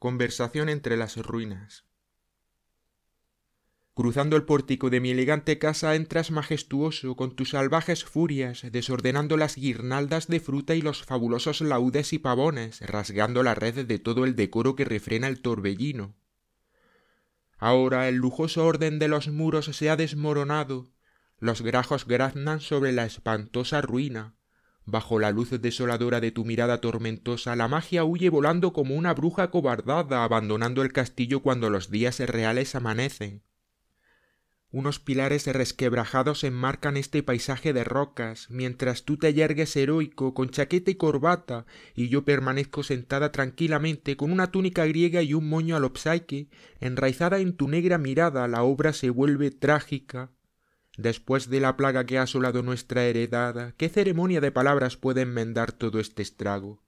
Conversación entre las ruinas. Cruzando el pórtico de mi elegante casa entras majestuoso con tus salvajes furias, desordenando las guirnaldas de fruta y los fabulosos laudes y pavones, rasgando la red de todo el decoro que refrena el torbellino. Ahora el lujoso orden de los muros se ha desmoronado, los grajos graznan sobre la espantosa ruina, Bajo la luz desoladora de tu mirada tormentosa, la magia huye volando como una bruja cobardada, abandonando el castillo cuando los días reales amanecen. Unos pilares resquebrajados enmarcan este paisaje de rocas, mientras tú te yergues heroico, con chaqueta y corbata, y yo permanezco sentada tranquilamente, con una túnica griega y un moño al enraizada en tu negra mirada, la obra se vuelve trágica, Después de la plaga que ha asolado nuestra heredada, ¿qué ceremonia de palabras puede enmendar todo este estrago?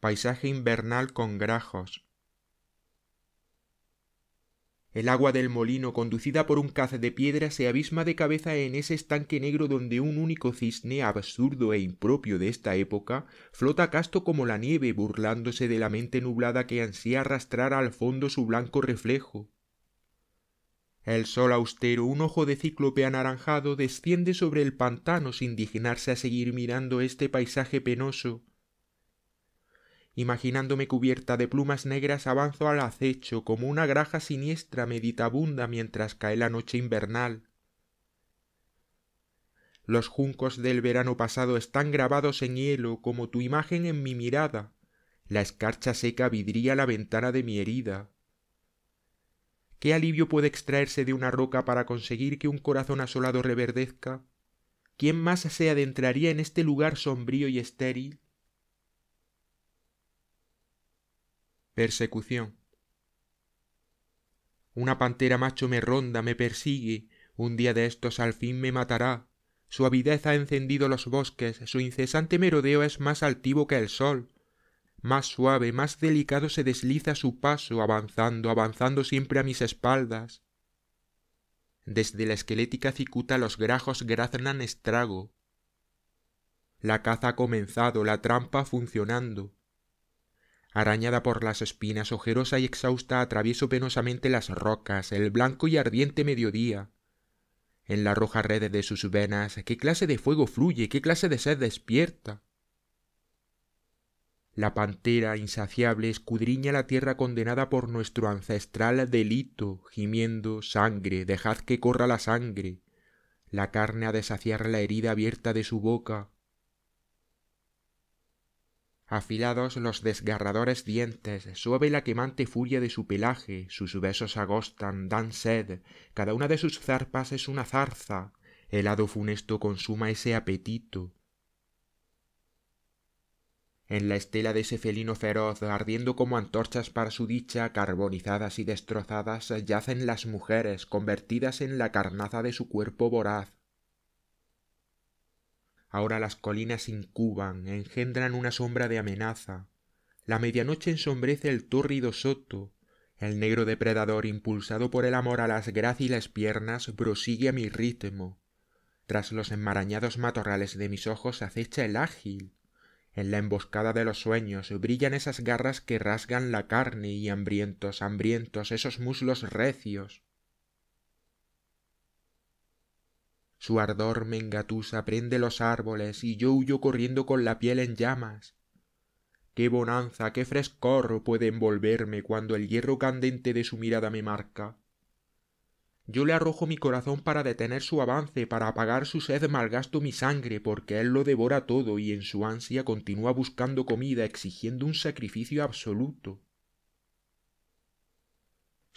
Paisaje invernal con grajos, el agua del molino, conducida por un caz de piedra, se abisma de cabeza en ese estanque negro donde un único cisne, absurdo e impropio de esta época, flota casto como la nieve, burlándose de la mente nublada que ansía arrastrar al fondo su blanco reflejo. El sol austero, un ojo de cíclope anaranjado, desciende sobre el pantano sin dignarse a seguir mirando este paisaje penoso, Imaginándome cubierta de plumas negras, avanzo al acecho como una graja siniestra meditabunda mientras cae la noche invernal. Los juncos del verano pasado están grabados en hielo como tu imagen en mi mirada. La escarcha seca vidría la ventana de mi herida. ¿Qué alivio puede extraerse de una roca para conseguir que un corazón asolado reverdezca? ¿Quién más se adentraría en este lugar sombrío y estéril? persecución una pantera macho me ronda me persigue un día de estos al fin me matará su avidez ha encendido los bosques su incesante merodeo es más altivo que el sol más suave más delicado se desliza su paso avanzando avanzando siempre a mis espaldas desde la esquelética cicuta los grajos graznan estrago la caza ha comenzado la trampa funcionando arañada por las espinas, ojerosa y exhausta, atravieso penosamente las rocas, el blanco y ardiente mediodía. En la roja red de sus venas, ¿qué clase de fuego fluye? ¿Qué clase de sed despierta? La pantera insaciable escudriña la tierra condenada por nuestro ancestral delito, gimiendo sangre, dejad que corra la sangre. La carne ha de saciar la herida abierta de su boca, afilados los desgarradores dientes, suave la quemante furia de su pelaje, sus besos agostan, dan sed, cada una de sus zarpas es una zarza, el hado funesto consuma ese apetito. En la estela de ese felino feroz, ardiendo como antorchas para su dicha, carbonizadas y destrozadas, yacen las mujeres, convertidas en la carnaza de su cuerpo voraz, Ahora las colinas incuban, engendran una sombra de amenaza. La medianoche ensombrece el tórrido soto. El negro depredador, impulsado por el amor a las gráciles piernas, prosigue a mi ritmo. Tras los enmarañados matorrales de mis ojos acecha el ágil. En la emboscada de los sueños brillan esas garras que rasgan la carne y hambrientos, hambrientos, esos muslos recios. su ardor mengatusa prende los árboles y yo huyo corriendo con la piel en llamas. Qué bonanza, qué frescor puede envolverme cuando el hierro candente de su mirada me marca. Yo le arrojo mi corazón para detener su avance, para apagar su sed malgasto mi sangre, porque él lo devora todo y en su ansia continúa buscando comida, exigiendo un sacrificio absoluto.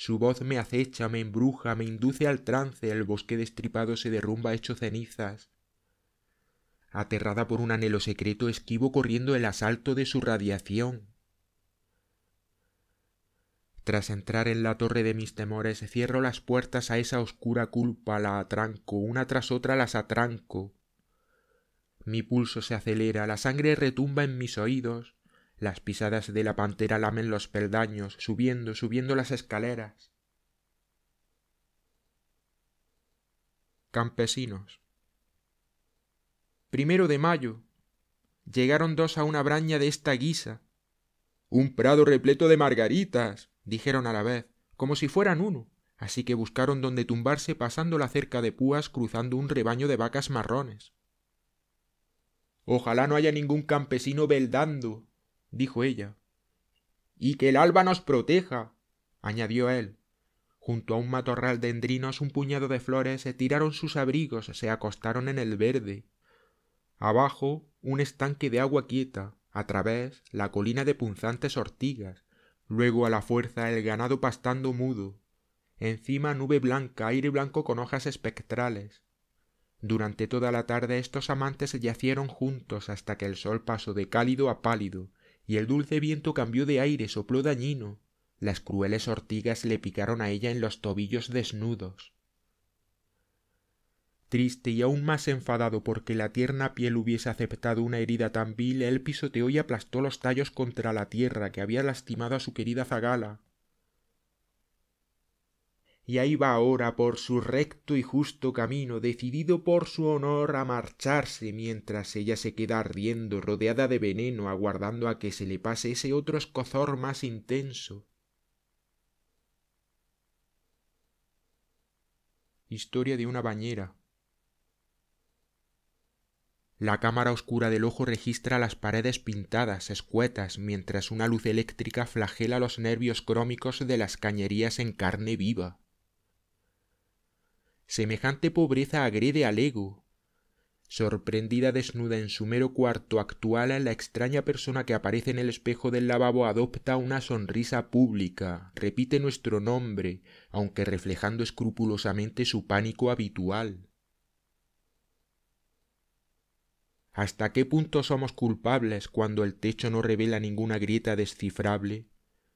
Su voz me acecha, me embruja, me induce al trance, el bosque destripado se derrumba hecho cenizas. Aterrada por un anhelo secreto, esquivo corriendo el asalto de su radiación. Tras entrar en la torre de mis temores, cierro las puertas a esa oscura culpa, la atranco, una tras otra las atranco. Mi pulso se acelera, la sangre retumba en mis oídos, las pisadas de la pantera lamen los peldaños, subiendo, subiendo las escaleras. Campesinos. Primero de mayo. Llegaron dos a una braña de esta guisa. Un prado repleto de margaritas, dijeron a la vez, como si fueran uno, así que buscaron donde tumbarse pasando la cerca de púas cruzando un rebaño de vacas marrones. Ojalá no haya ningún campesino beldando, dijo ella. Y que el alba nos proteja, añadió él. Junto a un matorral de endrinos un puñado de flores se tiraron sus abrigos, se acostaron en el verde. Abajo, un estanque de agua quieta, a través la colina de punzantes ortigas, luego a la fuerza el ganado pastando mudo, encima nube blanca, aire blanco con hojas espectrales. Durante toda la tarde estos amantes yacieron juntos hasta que el sol pasó de cálido a pálido, y el dulce viento cambió de aire, sopló dañino. Las crueles ortigas le picaron a ella en los tobillos desnudos. Triste y aún más enfadado porque la tierna piel hubiese aceptado una herida tan vil, él pisoteó y aplastó los tallos contra la tierra que había lastimado a su querida zagala y ahí va ahora por su recto y justo camino, decidido por su honor a marcharse mientras ella se queda ardiendo, rodeada de veneno, aguardando a que se le pase ese otro escozor más intenso. Historia de una bañera. La cámara oscura del ojo registra las paredes pintadas, escuetas, mientras una luz eléctrica flagela los nervios crómicos de las cañerías en carne viva semejante pobreza agrede al ego. Sorprendida desnuda en su mero cuarto actual, la extraña persona que aparece en el espejo del lavabo adopta una sonrisa pública, repite nuestro nombre, aunque reflejando escrupulosamente su pánico habitual. ¿Hasta qué punto somos culpables cuando el techo no revela ninguna grieta descifrable?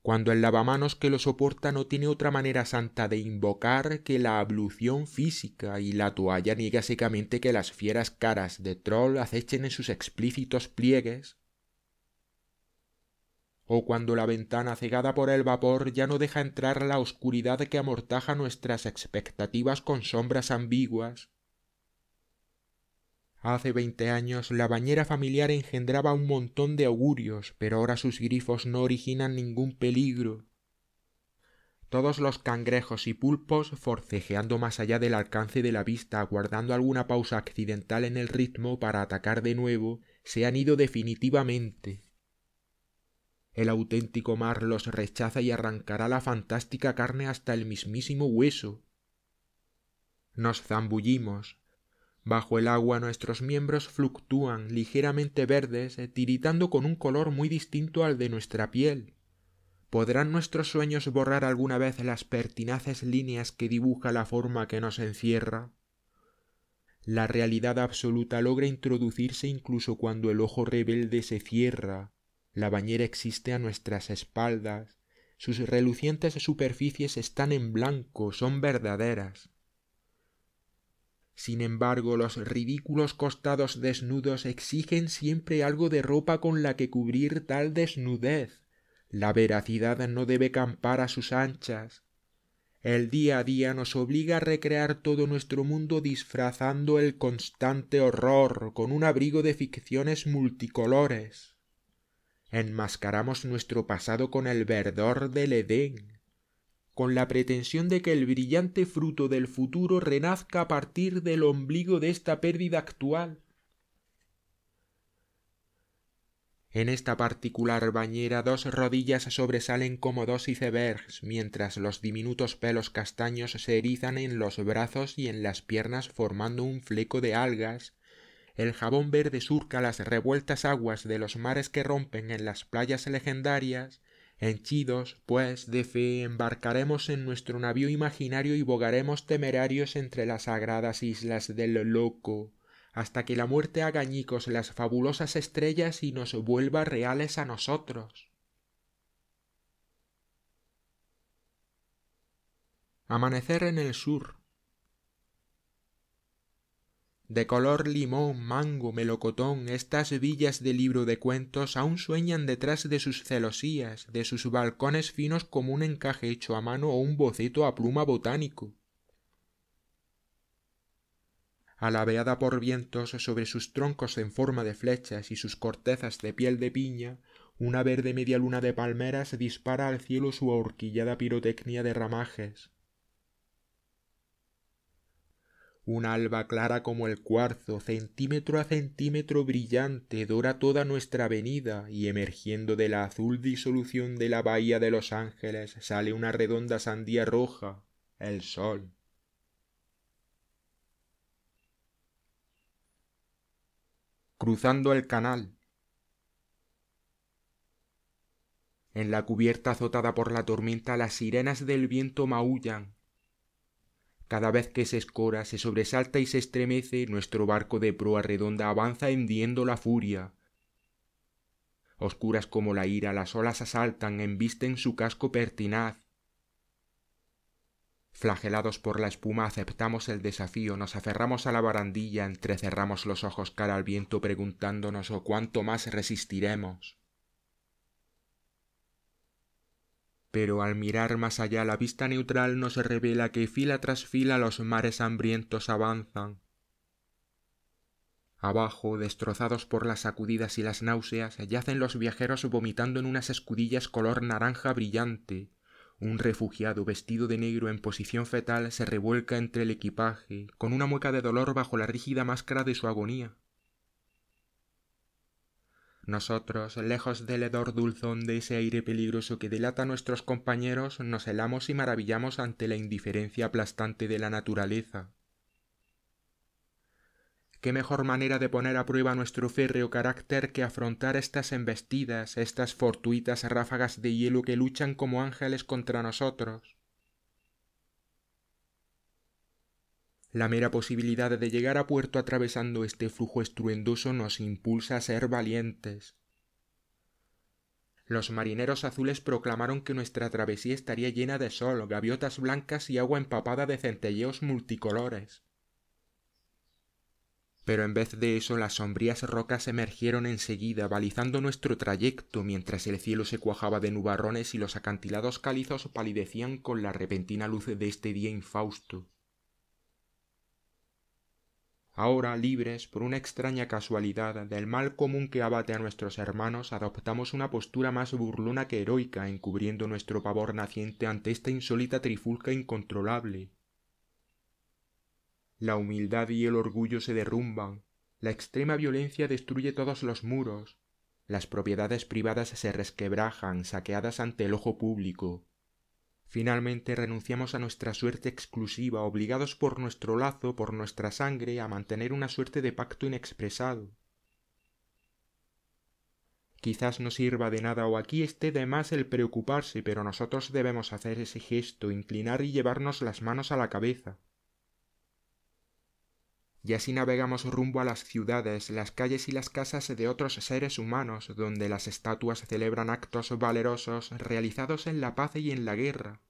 cuando el lavamanos que lo soporta no tiene otra manera santa de invocar que la ablución física y la toalla niega secamente que las fieras caras de troll acechen en sus explícitos pliegues, o cuando la ventana cegada por el vapor ya no deja entrar la oscuridad que amortaja nuestras expectativas con sombras ambiguas, Hace veinte años la bañera familiar engendraba un montón de augurios, pero ahora sus grifos no originan ningún peligro. Todos los cangrejos y pulpos, forcejeando más allá del alcance de la vista, aguardando alguna pausa accidental en el ritmo para atacar de nuevo, se han ido definitivamente. El auténtico mar los rechaza y arrancará la fantástica carne hasta el mismísimo hueso. Nos zambullimos, Bajo el agua nuestros miembros fluctúan ligeramente verdes, eh, tiritando con un color muy distinto al de nuestra piel. ¿Podrán nuestros sueños borrar alguna vez las pertinaces líneas que dibuja la forma que nos encierra? La realidad absoluta logra introducirse incluso cuando el ojo rebelde se cierra. La bañera existe a nuestras espaldas. Sus relucientes superficies están en blanco, son verdaderas. Sin embargo, los ridículos costados desnudos exigen siempre algo de ropa con la que cubrir tal desnudez. La veracidad no debe campar a sus anchas. El día a día nos obliga a recrear todo nuestro mundo disfrazando el constante horror con un abrigo de ficciones multicolores. Enmascaramos nuestro pasado con el verdor del Edén, con la pretensión de que el brillante fruto del futuro renazca a partir del ombligo de esta pérdida actual. En esta particular bañera dos rodillas sobresalen como dos icebergs, mientras los diminutos pelos castaños se erizan en los brazos y en las piernas formando un fleco de algas. El jabón verde surca las revueltas aguas de los mares que rompen en las playas legendarias, henchidos pues de fe embarcaremos en nuestro navío imaginario y bogaremos temerarios entre las sagradas islas del loco hasta que la muerte haga añicos las fabulosas estrellas y nos vuelva reales a nosotros amanecer en el sur de color limón, mango, melocotón, estas villas de libro de cuentos aún sueñan detrás de sus celosías, de sus balcones finos como un encaje hecho a mano o un boceto a pluma botánico. Alabeada por vientos sobre sus troncos en forma de flechas y sus cortezas de piel de piña, una verde media luna de palmeras dispara al cielo su ahorquillada pirotecnia de ramajes, un alba clara como el cuarzo, centímetro a centímetro brillante, dora toda nuestra avenida, y emergiendo de la azul disolución de la bahía de Los Ángeles sale una redonda sandía roja, el sol. Cruzando el canal. En la cubierta azotada por la tormenta las sirenas del viento maullan, cada vez que se escora, se sobresalta y se estremece, nuestro barco de proa redonda avanza hendiendo la furia. Oscuras como la ira, las olas asaltan, embisten su casco pertinaz. Flagelados por la espuma, aceptamos el desafío, nos aferramos a la barandilla, entrecerramos los ojos cara al viento preguntándonos o cuánto más resistiremos. pero al mirar más allá la vista neutral no se revela que fila tras fila los mares hambrientos avanzan. Abajo, destrozados por las sacudidas y las náuseas, yacen los viajeros vomitando en unas escudillas color naranja brillante. Un refugiado vestido de negro en posición fetal se revuelca entre el equipaje, con una mueca de dolor bajo la rígida máscara de su agonía. Nosotros, lejos del hedor dulzón de ese aire peligroso que delata a nuestros compañeros, nos helamos y maravillamos ante la indiferencia aplastante de la naturaleza. Qué mejor manera de poner a prueba nuestro férreo carácter que afrontar estas embestidas, estas fortuitas ráfagas de hielo que luchan como ángeles contra nosotros. La mera posibilidad de llegar a puerto atravesando este flujo estruendoso nos impulsa a ser valientes. Los marineros azules proclamaron que nuestra travesía estaría llena de sol, gaviotas blancas y agua empapada de centelleos multicolores. Pero en vez de eso las sombrías rocas emergieron enseguida, balizando nuestro trayecto mientras el cielo se cuajaba de nubarrones y los acantilados calizos palidecían con la repentina luz de este día infausto. Ahora, libres, por una extraña casualidad, del mal común que abate a nuestros hermanos, adoptamos una postura más burlona que heroica, encubriendo nuestro pavor naciente ante esta insólita trifulca incontrolable. La humildad y el orgullo se derrumban, la extrema violencia destruye todos los muros, las propiedades privadas se resquebrajan, saqueadas ante el ojo público, Finalmente renunciamos a nuestra suerte exclusiva, obligados por nuestro lazo, por nuestra sangre, a mantener una suerte de pacto inexpresado. Quizás no sirva de nada o aquí esté de más el preocuparse, pero nosotros debemos hacer ese gesto, inclinar y llevarnos las manos a la cabeza y así navegamos rumbo a las ciudades, las calles y las casas de otros seres humanos, donde las estatuas celebran actos valerosos realizados en la paz y en la guerra.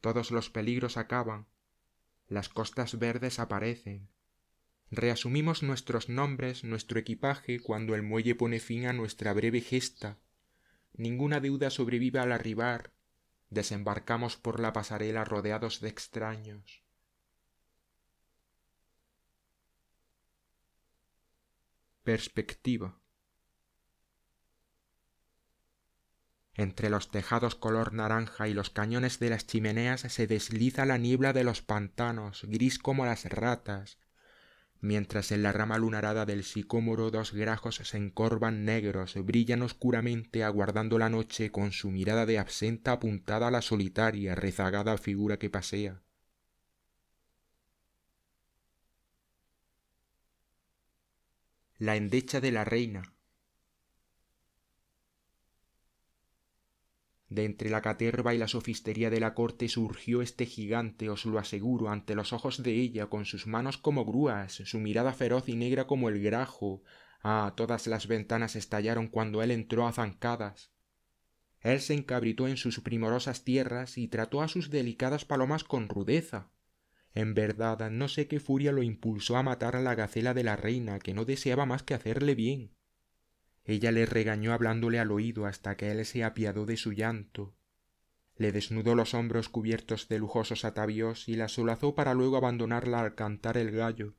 Todos los peligros acaban, las costas verdes aparecen. Reasumimos nuestros nombres, nuestro equipaje, cuando el muelle pone fin a nuestra breve gesta. Ninguna deuda sobrevive al arribar. Desembarcamos por la pasarela rodeados de extraños. perspectiva. Entre los tejados color naranja y los cañones de las chimeneas se desliza la niebla de los pantanos, gris como las ratas, mientras en la rama lunarada del sicómoro dos grajos se encorvan negros, brillan oscuramente aguardando la noche con su mirada de absenta apuntada a la solitaria, rezagada figura que pasea. la endecha de la reina. De entre la caterva y la sofistería de la corte surgió este gigante, os lo aseguro, ante los ojos de ella, con sus manos como grúas, su mirada feroz y negra como el grajo. Ah, todas las ventanas estallaron cuando él entró a zancadas. Él se encabritó en sus primorosas tierras y trató a sus delicadas palomas con rudeza. En verdad, no sé qué furia lo impulsó a matar a la gacela de la reina, que no deseaba más que hacerle bien. Ella le regañó hablándole al oído hasta que él se apiadó de su llanto. Le desnudó los hombros cubiertos de lujosos atavíos y la solazó para luego abandonarla al cantar el gallo.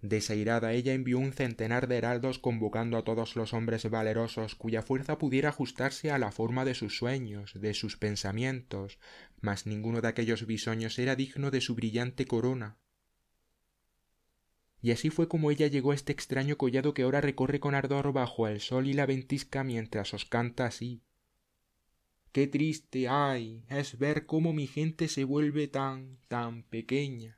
Desairada ella envió un centenar de heraldos convocando a todos los hombres valerosos cuya fuerza pudiera ajustarse a la forma de sus sueños, de sus pensamientos, mas ninguno de aquellos bisoños era digno de su brillante corona. Y así fue como ella llegó a este extraño collado que ahora recorre con ardor bajo el sol y la ventisca mientras os canta así. Qué triste ay es ver cómo mi gente se vuelve tan tan pequeña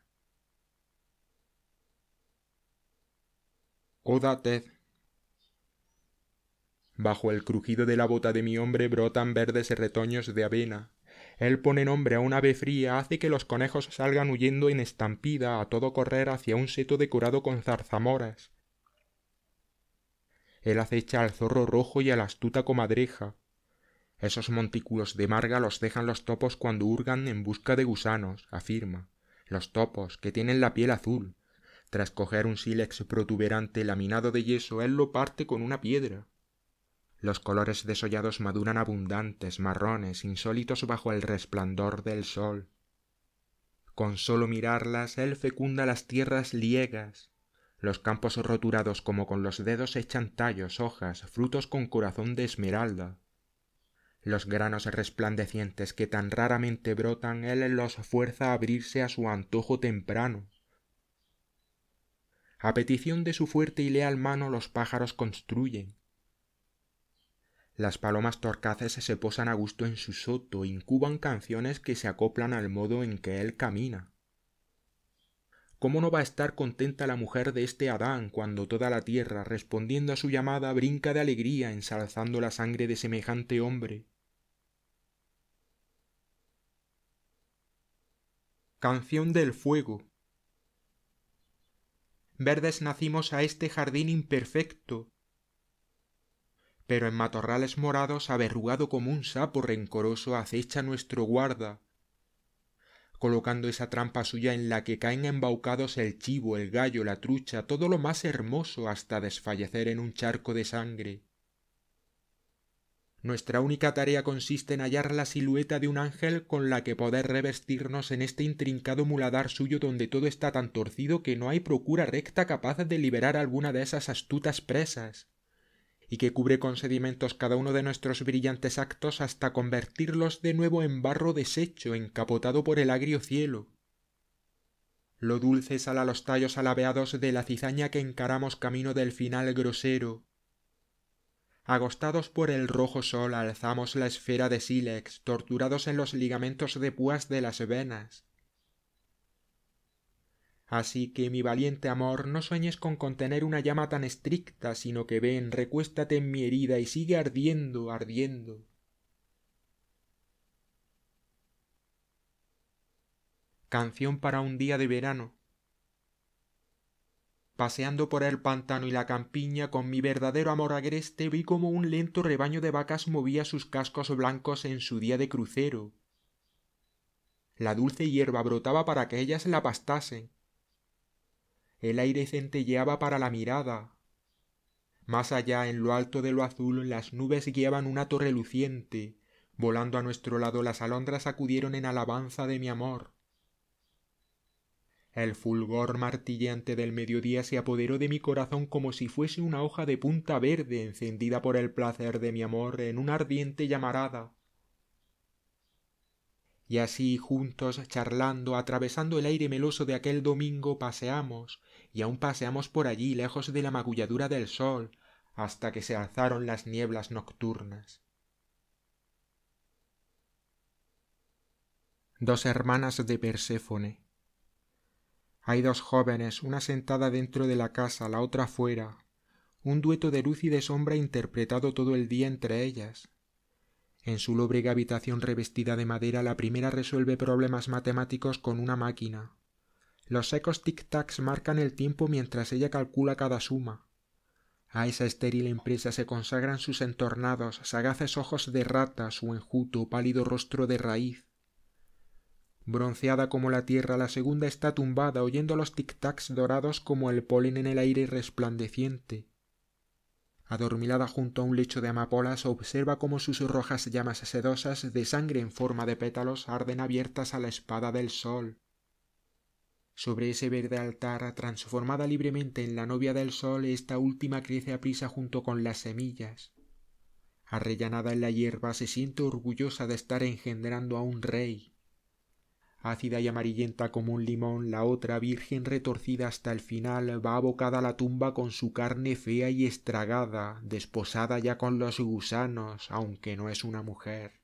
Bajo el crujido de la bota de mi hombre brotan verdes retoños de avena. Él pone nombre a una ave fría, hace que los conejos salgan huyendo en estampida a todo correr hacia un seto decorado con zarzamoras. Él acecha al zorro rojo y a la astuta comadreja. Esos montículos de marga los dejan los topos cuando hurgan en busca de gusanos, afirma. Los topos, que tienen la piel azul. Tras coger un sílex protuberante laminado de yeso, él lo parte con una piedra. Los colores desollados maduran abundantes, marrones, insólitos bajo el resplandor del sol. Con solo mirarlas, él fecunda las tierras liegas. Los campos roturados como con los dedos echan tallos, hojas, frutos con corazón de esmeralda. Los granos resplandecientes que tan raramente brotan, él los fuerza a abrirse a su antojo temprano a petición de su fuerte y leal mano los pájaros construyen. Las palomas torcaces se posan a gusto en su soto, incuban canciones que se acoplan al modo en que él camina. ¿Cómo no va a estar contenta la mujer de este Adán cuando toda la tierra, respondiendo a su llamada, brinca de alegría ensalzando la sangre de semejante hombre? Canción del Fuego verdes nacimos a este jardín imperfecto. Pero en matorrales morados, averrugado como un sapo rencoroso, acecha nuestro guarda, colocando esa trampa suya en la que caen embaucados el chivo, el gallo, la trucha, todo lo más hermoso hasta desfallecer en un charco de sangre. Nuestra única tarea consiste en hallar la silueta de un ángel con la que poder revestirnos en este intrincado muladar suyo donde todo está tan torcido que no hay procura recta capaz de liberar alguna de esas astutas presas, y que cubre con sedimentos cada uno de nuestros brillantes actos hasta convertirlos de nuevo en barro deshecho encapotado por el agrio cielo. Lo dulce sal a los tallos alabeados de la cizaña que encaramos camino del final grosero, Agostados por el rojo sol alzamos la esfera de sílex, torturados en los ligamentos de púas de las venas. Así que, mi valiente amor, no sueñes con contener una llama tan estricta, sino que ven, recuéstate en mi herida y sigue ardiendo, ardiendo. Canción para un día de verano. Paseando por el pantano y la campiña con mi verdadero amor agreste vi como un lento rebaño de vacas movía sus cascos blancos en su día de crucero. La dulce hierba brotaba para que ellas la pastasen. El aire centelleaba para la mirada. Más allá, en lo alto de lo azul, las nubes guiaban una torre luciente. Volando a nuestro lado, las alondras acudieron en alabanza de mi amor el fulgor martillante del mediodía se apoderó de mi corazón como si fuese una hoja de punta verde encendida por el placer de mi amor en una ardiente llamarada y así juntos charlando atravesando el aire meloso de aquel domingo paseamos y aún paseamos por allí lejos de la magulladura del sol hasta que se alzaron las nieblas nocturnas dos hermanas de Perséfone hay dos jóvenes, una sentada dentro de la casa, la otra fuera, un dueto de luz y de sombra interpretado todo el día entre ellas. En su lóbrega habitación revestida de madera, la primera resuelve problemas matemáticos con una máquina. Los secos tic-tacs marcan el tiempo mientras ella calcula cada suma. A esa estéril empresa se consagran sus entornados, sagaces ojos de rata, su enjuto, pálido rostro de raíz, Bronceada como la tierra, la segunda está tumbada, oyendo los tic-tacs dorados como el polen en el aire resplandeciente. Adormilada junto a un lecho de amapolas, observa cómo sus rojas llamas sedosas de sangre en forma de pétalos arden abiertas a la espada del sol. Sobre ese verde altar, transformada libremente en la novia del sol, esta última crece a prisa junto con las semillas. Arrellanada en la hierba, se siente orgullosa de estar engendrando a un rey ácida y amarillenta como un limón, la otra, virgen retorcida hasta el final, va abocada a la tumba con su carne fea y estragada, desposada ya con los gusanos, aunque no es una mujer.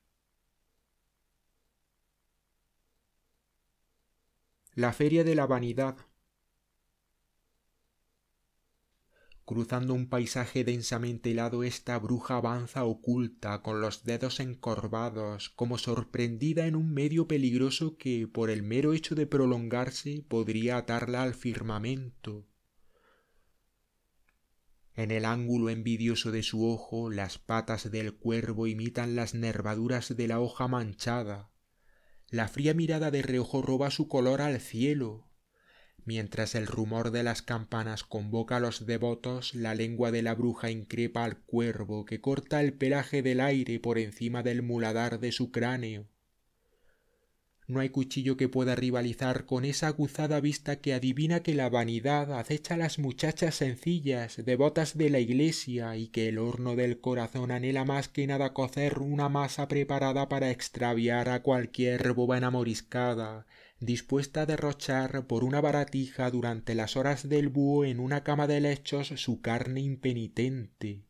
La feria de la vanidad Cruzando un paisaje densamente helado, esta bruja avanza oculta, con los dedos encorvados, como sorprendida en un medio peligroso que, por el mero hecho de prolongarse, podría atarla al firmamento. En el ángulo envidioso de su ojo, las patas del cuervo imitan las nervaduras de la hoja manchada. La fría mirada de reojo roba su color al cielo, Mientras el rumor de las campanas convoca a los devotos, la lengua de la bruja increpa al cuervo que corta el pelaje del aire por encima del muladar de su cráneo. No hay cuchillo que pueda rivalizar con esa aguzada vista que adivina que la vanidad acecha a las muchachas sencillas, devotas de la iglesia, y que el horno del corazón anhela más que nada cocer una masa preparada para extraviar a cualquier boba enamoriscada, dispuesta a derrochar por una baratija durante las horas del búho en una cama de lechos su carne impenitente.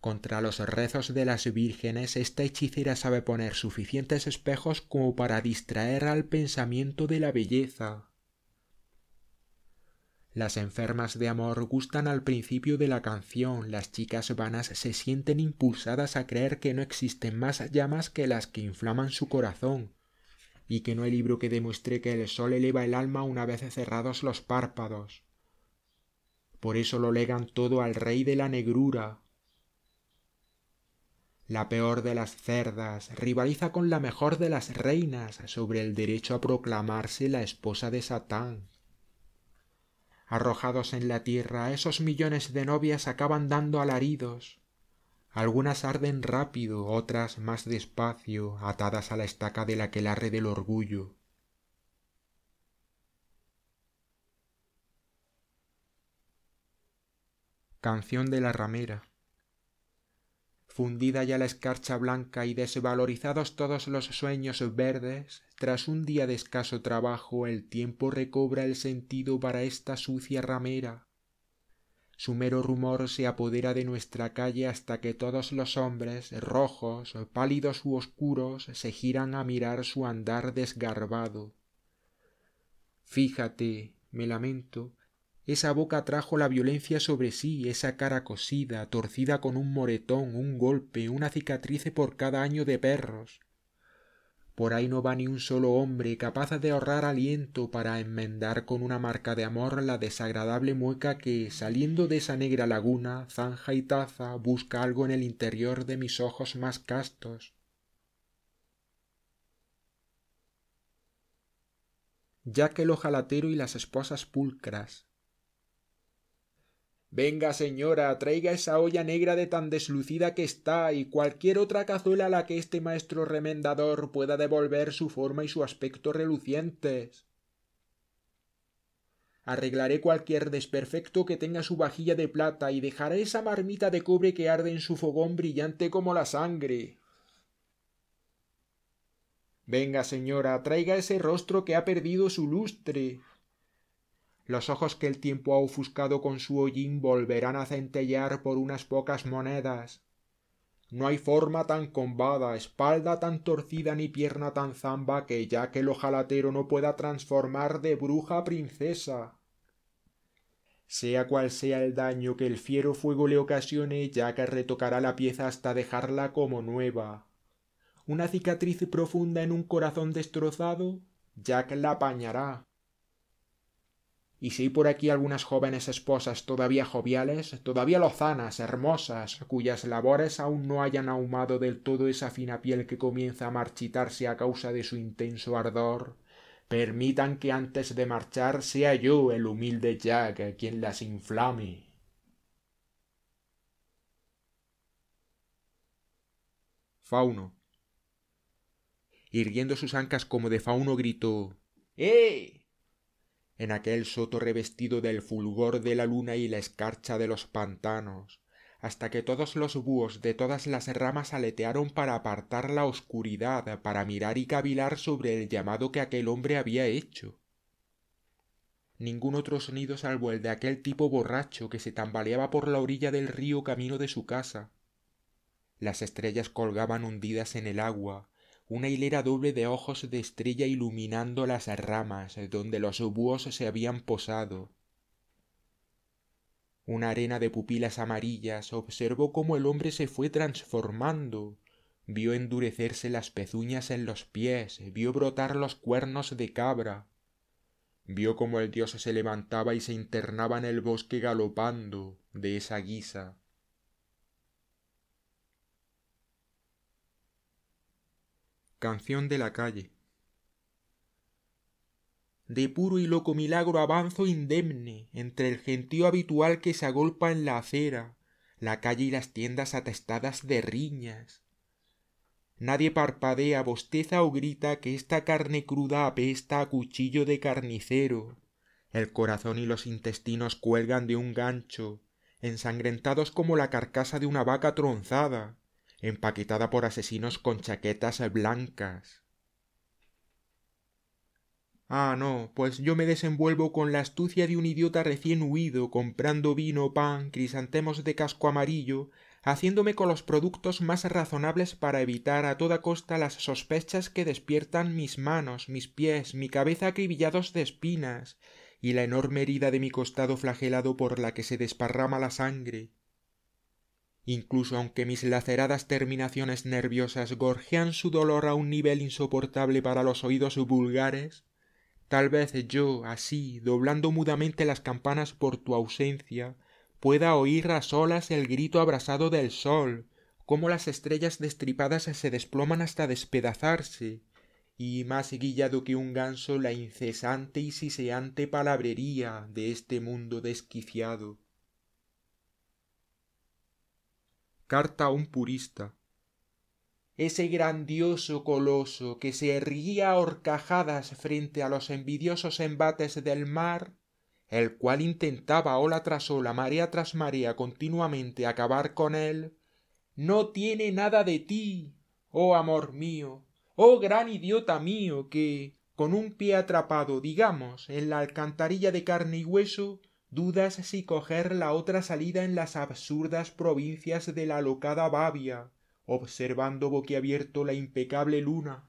Contra los rezos de las vírgenes esta hechicera sabe poner suficientes espejos como para distraer al pensamiento de la belleza. Las enfermas de amor gustan al principio de la canción, las chicas vanas se sienten impulsadas a creer que no existen más llamas que las que inflaman su corazón, y que no hay libro que demuestre que el sol eleva el alma una vez cerrados los párpados. Por eso lo legan todo al rey de la negrura. La peor de las cerdas rivaliza con la mejor de las reinas sobre el derecho a proclamarse la esposa de Satán. Arrojados en la tierra, esos millones de novias acaban dando alaridos, algunas arden rápido, otras más despacio, atadas a la estaca de la que larre del orgullo. Canción de la ramera. Fundida ya la escarcha blanca y desvalorizados todos los sueños verdes, tras un día de escaso trabajo el tiempo recobra el sentido para esta sucia ramera, su mero rumor se apodera de nuestra calle hasta que todos los hombres rojos pálidos u oscuros se giran a mirar su andar desgarbado fíjate me lamento esa boca trajo la violencia sobre sí, esa cara cosida, torcida con un moretón, un golpe, una cicatrice por cada año de perros por ahí no va ni un solo hombre capaz de ahorrar aliento para enmendar con una marca de amor la desagradable mueca que saliendo de esa negra laguna zanja y taza busca algo en el interior de mis ojos más castos ya que el ojalatero y las esposas pulcras Venga, señora, traiga esa olla negra de tan deslucida que está y cualquier otra cazuela a la que este maestro remendador pueda devolver su forma y su aspecto relucientes. Arreglaré cualquier desperfecto que tenga su vajilla de plata y dejaré esa marmita de cobre que arde en su fogón brillante como la sangre. Venga, señora, traiga ese rostro que ha perdido su lustre los ojos que el tiempo ha ofuscado con su hollín volverán a centellear por unas pocas monedas. No hay forma tan combada, espalda tan torcida ni pierna tan zamba que ya que el ojalatero no pueda transformar de bruja a princesa. Sea cual sea el daño que el fiero fuego le ocasione, ya que retocará la pieza hasta dejarla como nueva. Una cicatriz profunda en un corazón destrozado, Jack la apañará, y si hay por aquí algunas jóvenes esposas todavía joviales, todavía lozanas, hermosas, cuyas labores aún no hayan ahumado del todo esa fina piel que comienza a marchitarse a causa de su intenso ardor, permitan que antes de marchar sea yo el humilde Jack quien las inflame. Fauno. Irguiendo sus ancas como de fauno, gritó ¡Eh! en aquel soto revestido del fulgor de la luna y la escarcha de los pantanos, hasta que todos los búhos de todas las ramas aletearon para apartar la oscuridad, para mirar y cavilar sobre el llamado que aquel hombre había hecho. Ningún otro sonido salvo el de aquel tipo borracho que se tambaleaba por la orilla del río camino de su casa. Las estrellas colgaban hundidas en el agua, una hilera doble de ojos de estrella iluminando las ramas donde los búhos se habían posado. Una arena de pupilas amarillas observó cómo el hombre se fue transformando, vio endurecerse las pezuñas en los pies, vio brotar los cuernos de cabra, vio cómo el dios se levantaba y se internaba en el bosque galopando de esa guisa. Canción de la calle. De puro y loco milagro avanzo indemne entre el gentío habitual que se agolpa en la acera, la calle y las tiendas atestadas de riñas. Nadie parpadea, bosteza o grita que esta carne cruda apesta a cuchillo de carnicero. El corazón y los intestinos cuelgan de un gancho, ensangrentados como la carcasa de una vaca tronzada empaquetada por asesinos con chaquetas blancas. Ah, no, pues yo me desenvuelvo con la astucia de un idiota recién huido, comprando vino, pan, crisantemos de casco amarillo, haciéndome con los productos más razonables para evitar a toda costa las sospechas que despiertan mis manos, mis pies, mi cabeza acribillados de espinas, y la enorme herida de mi costado flagelado por la que se desparrama la sangre, incluso aunque mis laceradas terminaciones nerviosas gorjean su dolor a un nivel insoportable para los oídos vulgares, tal vez yo, así, doblando mudamente las campanas por tu ausencia, pueda oír a solas el grito abrasado del sol, como las estrellas destripadas se desploman hasta despedazarse, y más guillado que un ganso la incesante y siseante palabrería de este mundo desquiciado. Carta a un purista. Ese grandioso coloso que se erguía a horcajadas frente a los envidiosos embates del mar, el cual intentaba ola tras ola, marea tras marea, continuamente acabar con él, no tiene nada de ti, oh amor mío, oh gran idiota mío, que, con un pie atrapado, digamos, en la alcantarilla de carne y hueso, dudas si coger la otra salida en las absurdas provincias de la alocada Babia, observando boquiabierto la impecable luna.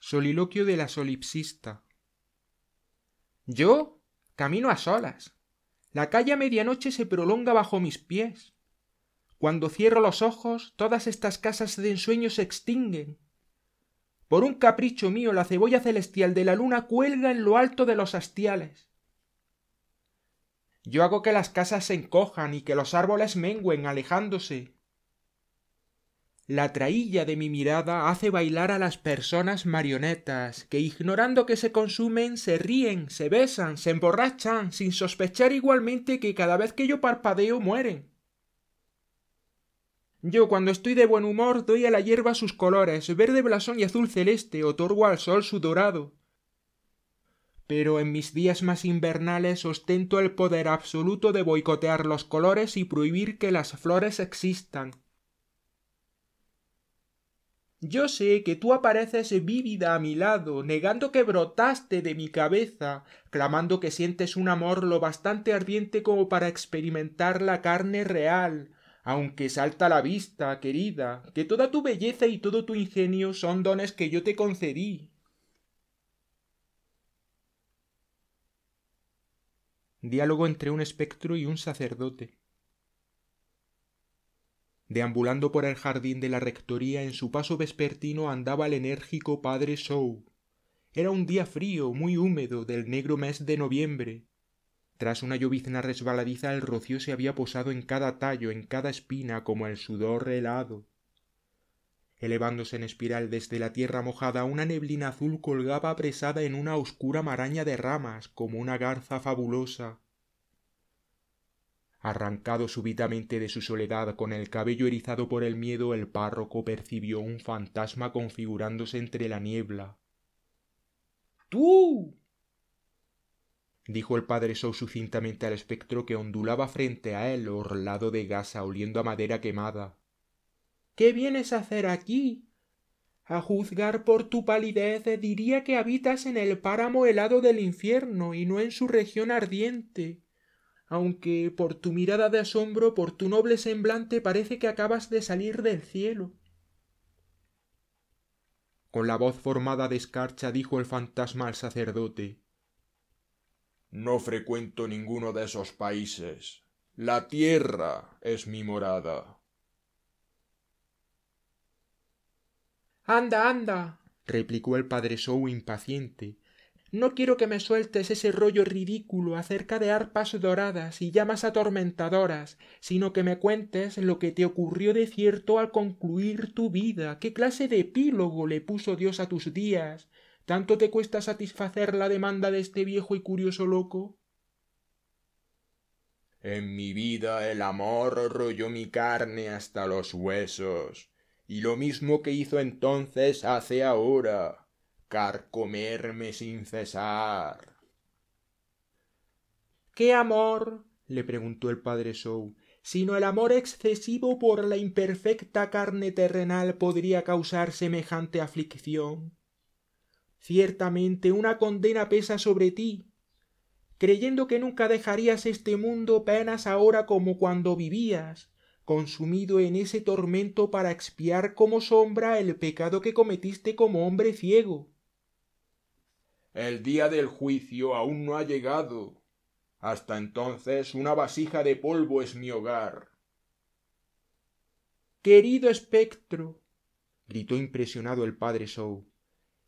Soliloquio de la solipsista. Yo camino a solas. La calle a medianoche se prolonga bajo mis pies. Cuando cierro los ojos, todas estas casas de ensueño se extinguen por un capricho mío, la cebolla celestial de la luna cuelga en lo alto de los hastiales. Yo hago que las casas se encojan y que los árboles mengüen alejándose. La trailla de mi mirada hace bailar a las personas marionetas, que ignorando que se consumen, se ríen, se besan, se emborrachan, sin sospechar igualmente que cada vez que yo parpadeo mueren. Yo, cuando estoy de buen humor, doy a la hierba sus colores, verde blasón y azul celeste, otorgo al sol su dorado. Pero en mis días más invernales ostento el poder absoluto de boicotear los colores y prohibir que las flores existan. Yo sé que tú apareces vívida a mi lado, negando que brotaste de mi cabeza, clamando que sientes un amor lo bastante ardiente como para experimentar la carne real, aunque salta a la vista, querida, que toda tu belleza y todo tu ingenio son dones que yo te concedí. Diálogo entre un espectro y un sacerdote. Deambulando por el jardín de la rectoría en su paso vespertino andaba el enérgico padre Shaw. Era un día frío, muy húmedo, del negro mes de noviembre, tras una llovizna resbaladiza el rocío se había posado en cada tallo, en cada espina, como el sudor helado. Elevándose en espiral desde la tierra mojada, una neblina azul colgaba apresada en una oscura maraña de ramas, como una garza fabulosa. Arrancado súbitamente de su soledad, con el cabello erizado por el miedo, el párroco percibió un fantasma configurándose entre la niebla. ¡Tú! dijo el padre Shaw sucintamente al espectro que ondulaba frente a él, orlado de gasa, oliendo a madera quemada. ¿Qué vienes a hacer aquí? A juzgar por tu palidez diría que habitas en el páramo helado del infierno y no en su región ardiente aunque por tu mirada de asombro, por tu noble semblante parece que acabas de salir del cielo. Con la voz formada de escarcha dijo el fantasma al sacerdote no frecuento ninguno de esos países. La tierra es mi morada. Anda, anda, replicó el padre Sou impaciente. No quiero que me sueltes ese rollo ridículo acerca de arpas doradas y llamas atormentadoras, sino que me cuentes lo que te ocurrió de cierto al concluir tu vida, qué clase de epílogo le puso Dios a tus días, ¿Tanto te cuesta satisfacer la demanda de este viejo y curioso loco? En mi vida el amor royó mi carne hasta los huesos, y lo mismo que hizo entonces hace ahora, carcomerme sin cesar. ¿Qué amor? le preguntó el padre Sou, sino el amor excesivo por la imperfecta carne terrenal podría causar semejante aflicción. Ciertamente una condena pesa sobre ti. Creyendo que nunca dejarías este mundo, penas ahora como cuando vivías, consumido en ese tormento para expiar como sombra el pecado que cometiste como hombre ciego. El día del juicio aún no ha llegado. Hasta entonces una vasija de polvo es mi hogar. Querido espectro, gritó impresionado el padre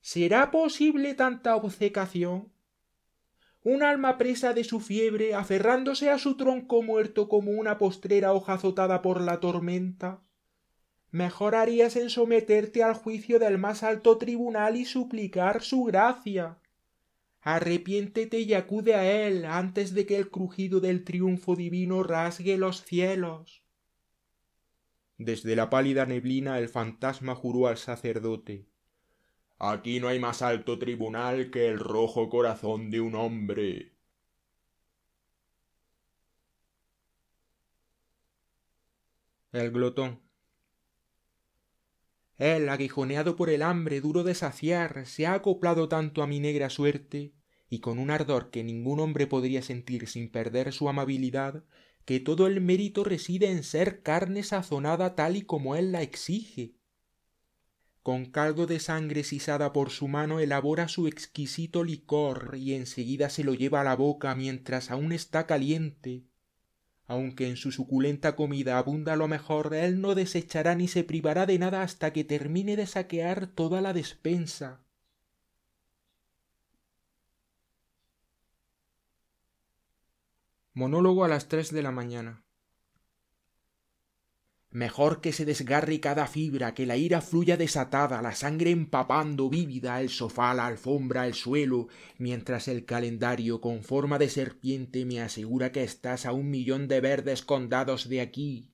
¿Será posible tanta obcecación? Un alma presa de su fiebre, aferrándose a su tronco muerto como una postrera hoja azotada por la tormenta. Mejor harías en someterte al juicio del más alto tribunal y suplicar su gracia. Arrepiéntete y acude a él antes de que el crujido del triunfo divino rasgue los cielos. Desde la pálida neblina el fantasma juró al sacerdote Aquí no hay más alto tribunal que el rojo corazón de un hombre. El glotón. Él, aguijoneado por el hambre duro de saciar, se ha acoplado tanto a mi negra suerte, y con un ardor que ningún hombre podría sentir sin perder su amabilidad, que todo el mérito reside en ser carne sazonada tal y como él la exige, con caldo de sangre sisada por su mano elabora su exquisito licor y enseguida se lo lleva a la boca mientras aún está caliente. Aunque en su suculenta comida abunda lo mejor, él no desechará ni se privará de nada hasta que termine de saquear toda la despensa. Monólogo a las tres de la mañana. Mejor que se desgarre cada fibra, que la ira fluya desatada, la sangre empapando vívida el sofá, la alfombra, el suelo, mientras el calendario con forma de serpiente me asegura que estás a un millón de verdes condados de aquí.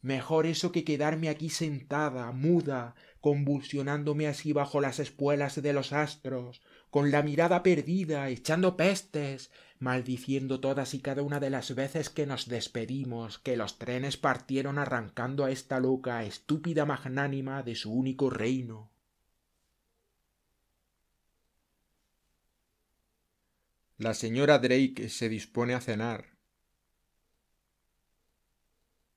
Mejor eso que quedarme aquí sentada, muda, convulsionándome así bajo las espuelas de los astros, con la mirada perdida, echando pestes, maldiciendo todas y cada una de las veces que nos despedimos, que los trenes partieron arrancando a esta loca, estúpida magnánima de su único reino. La señora Drake se dispone a cenar.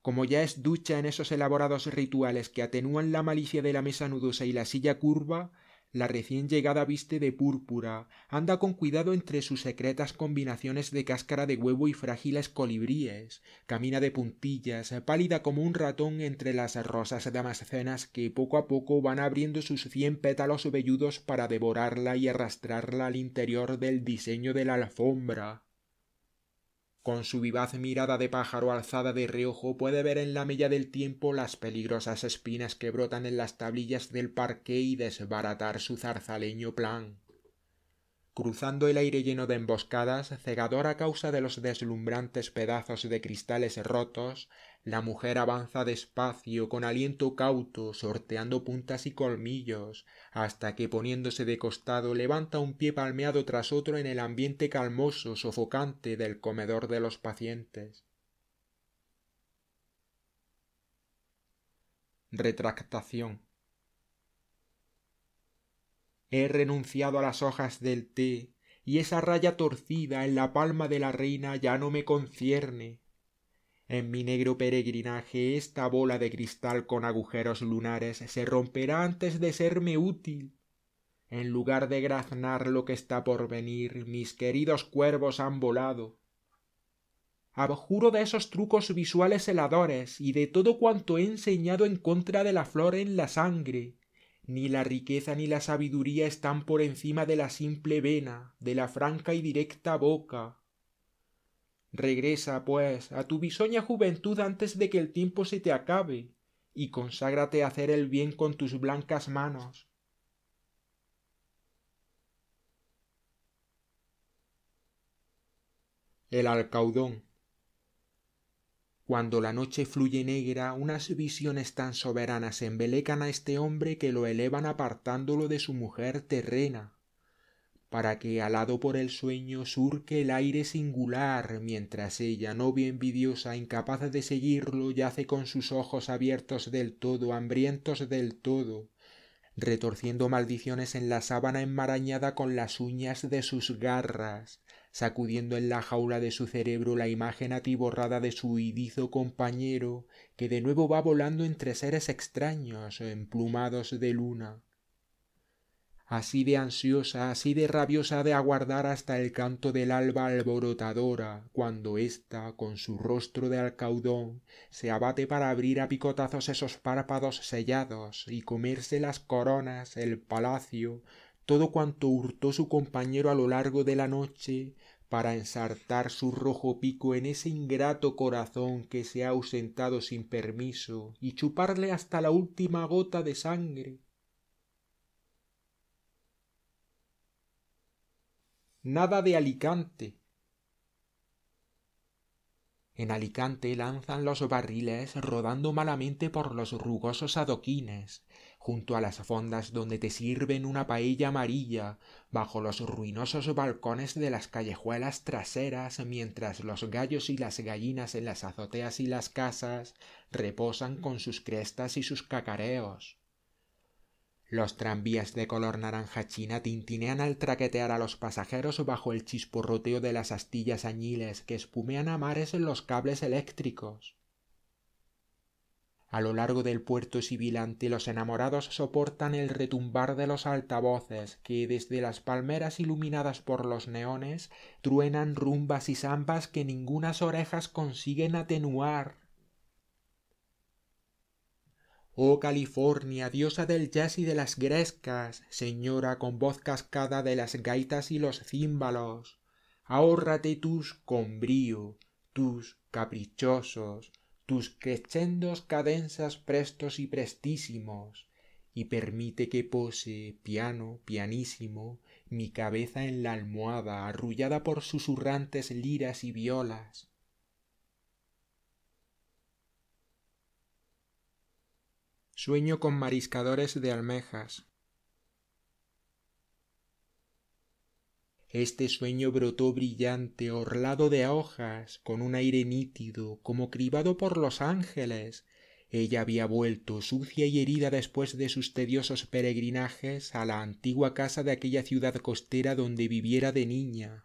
Como ya es ducha en esos elaborados rituales que atenúan la malicia de la mesa nudosa y la silla curva, la recién llegada viste de púrpura, anda con cuidado entre sus secretas combinaciones de cáscara de huevo y frágiles colibríes, camina de puntillas, pálida como un ratón entre las rosas damascenas que poco a poco van abriendo sus cien pétalos velludos para devorarla y arrastrarla al interior del diseño de la alfombra, con su vivaz mirada de pájaro alzada de reojo puede ver en la mella del tiempo las peligrosas espinas que brotan en las tablillas del parque y desbaratar su zarzaleño plan. Cruzando el aire lleno de emboscadas, cegador a causa de los deslumbrantes pedazos de cristales rotos, la mujer avanza despacio, con aliento cauto, sorteando puntas y colmillos, hasta que poniéndose de costado levanta un pie palmeado tras otro en el ambiente calmoso, sofocante del comedor de los pacientes. Retractación. He renunciado a las hojas del té, y esa raya torcida en la palma de la reina ya no me concierne en mi negro peregrinaje esta bola de cristal con agujeros lunares se romperá antes de serme útil. En lugar de graznar lo que está por venir, mis queridos cuervos han volado. Abjuro de esos trucos visuales heladores y de todo cuanto he enseñado en contra de la flor en la sangre. Ni la riqueza ni la sabiduría están por encima de la simple vena, de la franca y directa boca, Regresa, pues, a tu bisoña juventud antes de que el tiempo se te acabe, y conságrate a hacer el bien con tus blancas manos. El alcaudón. Cuando la noche fluye negra, unas visiones tan soberanas embelecan a este hombre que lo elevan apartándolo de su mujer terrena para que alado por el sueño surque el aire singular mientras ella novia envidiosa incapaz de seguirlo yace con sus ojos abiertos del todo hambrientos del todo retorciendo maldiciones en la sábana enmarañada con las uñas de sus garras, sacudiendo en la jaula de su cerebro la imagen atiborrada de su idizo compañero, que de nuevo va volando entre seres extraños, emplumados de luna, así de ansiosa, así de rabiosa de aguardar hasta el canto del alba alborotadora, cuando ésta, con su rostro de alcaudón, se abate para abrir a picotazos esos párpados sellados y comerse las coronas, el palacio, todo cuanto hurtó su compañero a lo largo de la noche, para ensartar su rojo pico en ese ingrato corazón que se ha ausentado sin permiso y chuparle hasta la última gota de sangre nada de Alicante. En Alicante lanzan los barriles rodando malamente por los rugosos adoquines, junto a las fondas donde te sirven una paella amarilla, bajo los ruinosos balcones de las callejuelas traseras, mientras los gallos y las gallinas en las azoteas y las casas reposan con sus crestas y sus cacareos. Los tranvías de color naranja china tintinean al traquetear a los pasajeros bajo el chisporroteo de las astillas añiles que espumean a mares en los cables eléctricos. A lo largo del puerto sibilante los enamorados soportan el retumbar de los altavoces que desde las palmeras iluminadas por los neones truenan rumbas y zambas que ningunas orejas consiguen atenuar. Oh California, diosa del jazz y de las grescas, señora con voz cascada de las gaitas y los címbalos, ahórrate tus con brío, tus caprichosos, tus crescendos cadenzas prestos y prestísimos, y permite que pose, piano, pianísimo, mi cabeza en la almohada, arrullada por susurrantes liras y violas, Sueño con mariscadores de almejas. Este sueño brotó brillante, orlado de hojas, con un aire nítido, como cribado por los ángeles. Ella había vuelto, sucia y herida después de sus tediosos peregrinajes, a la antigua casa de aquella ciudad costera donde viviera de niña,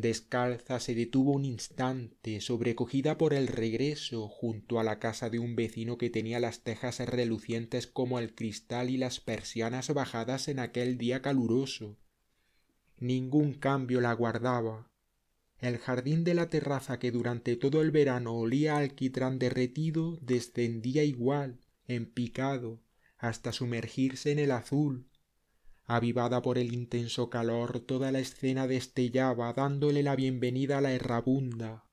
descalza se detuvo un instante sobrecogida por el regreso junto a la casa de un vecino que tenía las tejas relucientes como el cristal y las persianas bajadas en aquel día caluroso ningún cambio la guardaba el jardín de la terraza que durante todo el verano olía al alquitrán derretido descendía igual en picado hasta sumergirse en el azul Avivada por el intenso calor, toda la escena destellaba, dándole la bienvenida a la errabunda.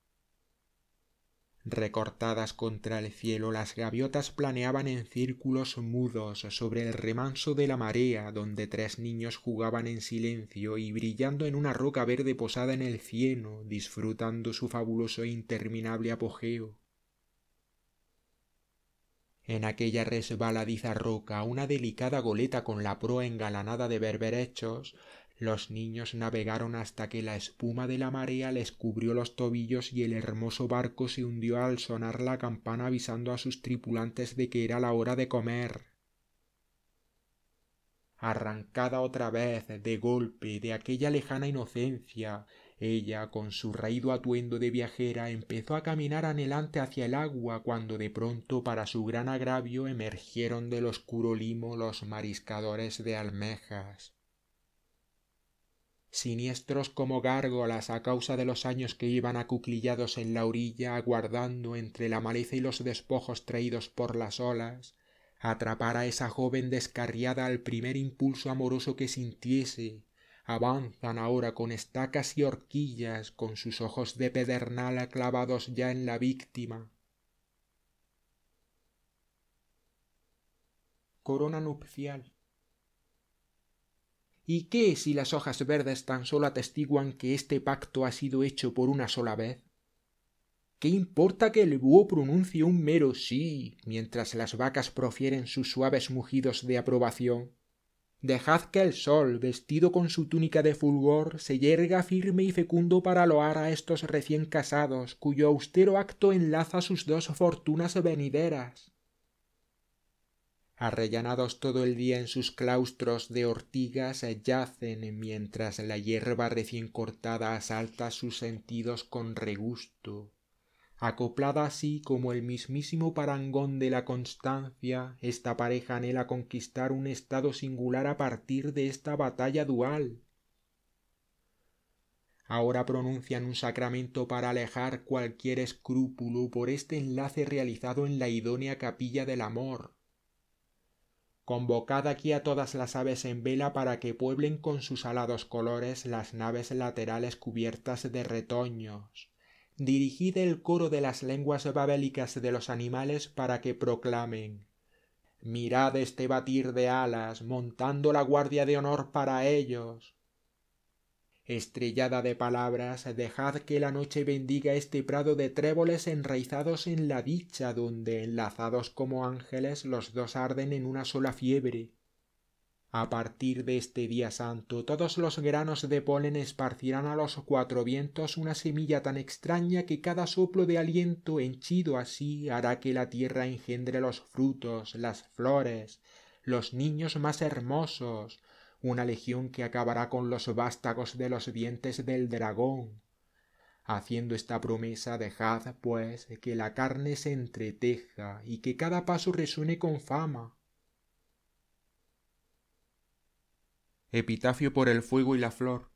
Recortadas contra el cielo, las gaviotas planeaban en círculos mudos sobre el remanso de la marea, donde tres niños jugaban en silencio y brillando en una roca verde posada en el cieno, disfrutando su fabuloso e interminable apogeo en aquella resbaladiza roca una delicada goleta con la proa engalanada de berberechos los niños navegaron hasta que la espuma de la marea les cubrió los tobillos y el hermoso barco se hundió al sonar la campana avisando a sus tripulantes de que era la hora de comer. Arrancada otra vez de golpe de aquella lejana inocencia ella, con su raído atuendo de viajera, empezó a caminar anhelante hacia el agua cuando de pronto, para su gran agravio, emergieron del oscuro limo los mariscadores de almejas siniestros como gárgolas a causa de los años que iban acuclillados en la orilla aguardando entre la maleza y los despojos traídos por las olas, atrapar a esa joven descarriada al primer impulso amoroso que sintiese, avanzan ahora con estacas y horquillas, con sus ojos de pedernal clavados ya en la víctima. Corona nupcial. ¿Y qué si las hojas verdes tan solo atestiguan que este pacto ha sido hecho por una sola vez? ¿Qué importa que el búho pronuncie un mero sí mientras las vacas profieren sus suaves mugidos de aprobación? dejad que el sol, vestido con su túnica de fulgor, se yerga firme y fecundo para loar a estos recién casados, cuyo austero acto enlaza sus dos fortunas venideras. Arrellanados todo el día en sus claustros de ortigas yacen mientras la hierba recién cortada asalta sus sentidos con regusto acoplada así como el mismísimo parangón de la constancia, esta pareja anhela conquistar un estado singular a partir de esta batalla dual. Ahora pronuncian un sacramento para alejar cualquier escrúpulo por este enlace realizado en la idónea capilla del amor. Convocad aquí a todas las aves en vela para que pueblen con sus alados colores las naves laterales cubiertas de retoños dirigid el coro de las lenguas babélicas de los animales para que proclamen mirad este batir de alas montando la guardia de honor para ellos estrellada de palabras dejad que la noche bendiga este prado de tréboles enraizados en la dicha donde enlazados como ángeles los dos arden en una sola fiebre a partir de este día santo todos los granos de polen esparcirán a los cuatro vientos una semilla tan extraña que cada soplo de aliento henchido así hará que la tierra engendre los frutos, las flores, los niños más hermosos, una legión que acabará con los vástagos de los dientes del dragón. Haciendo esta promesa dejad, pues, que la carne se entreteja y que cada paso resuene con fama epitafio por el fuego y la flor.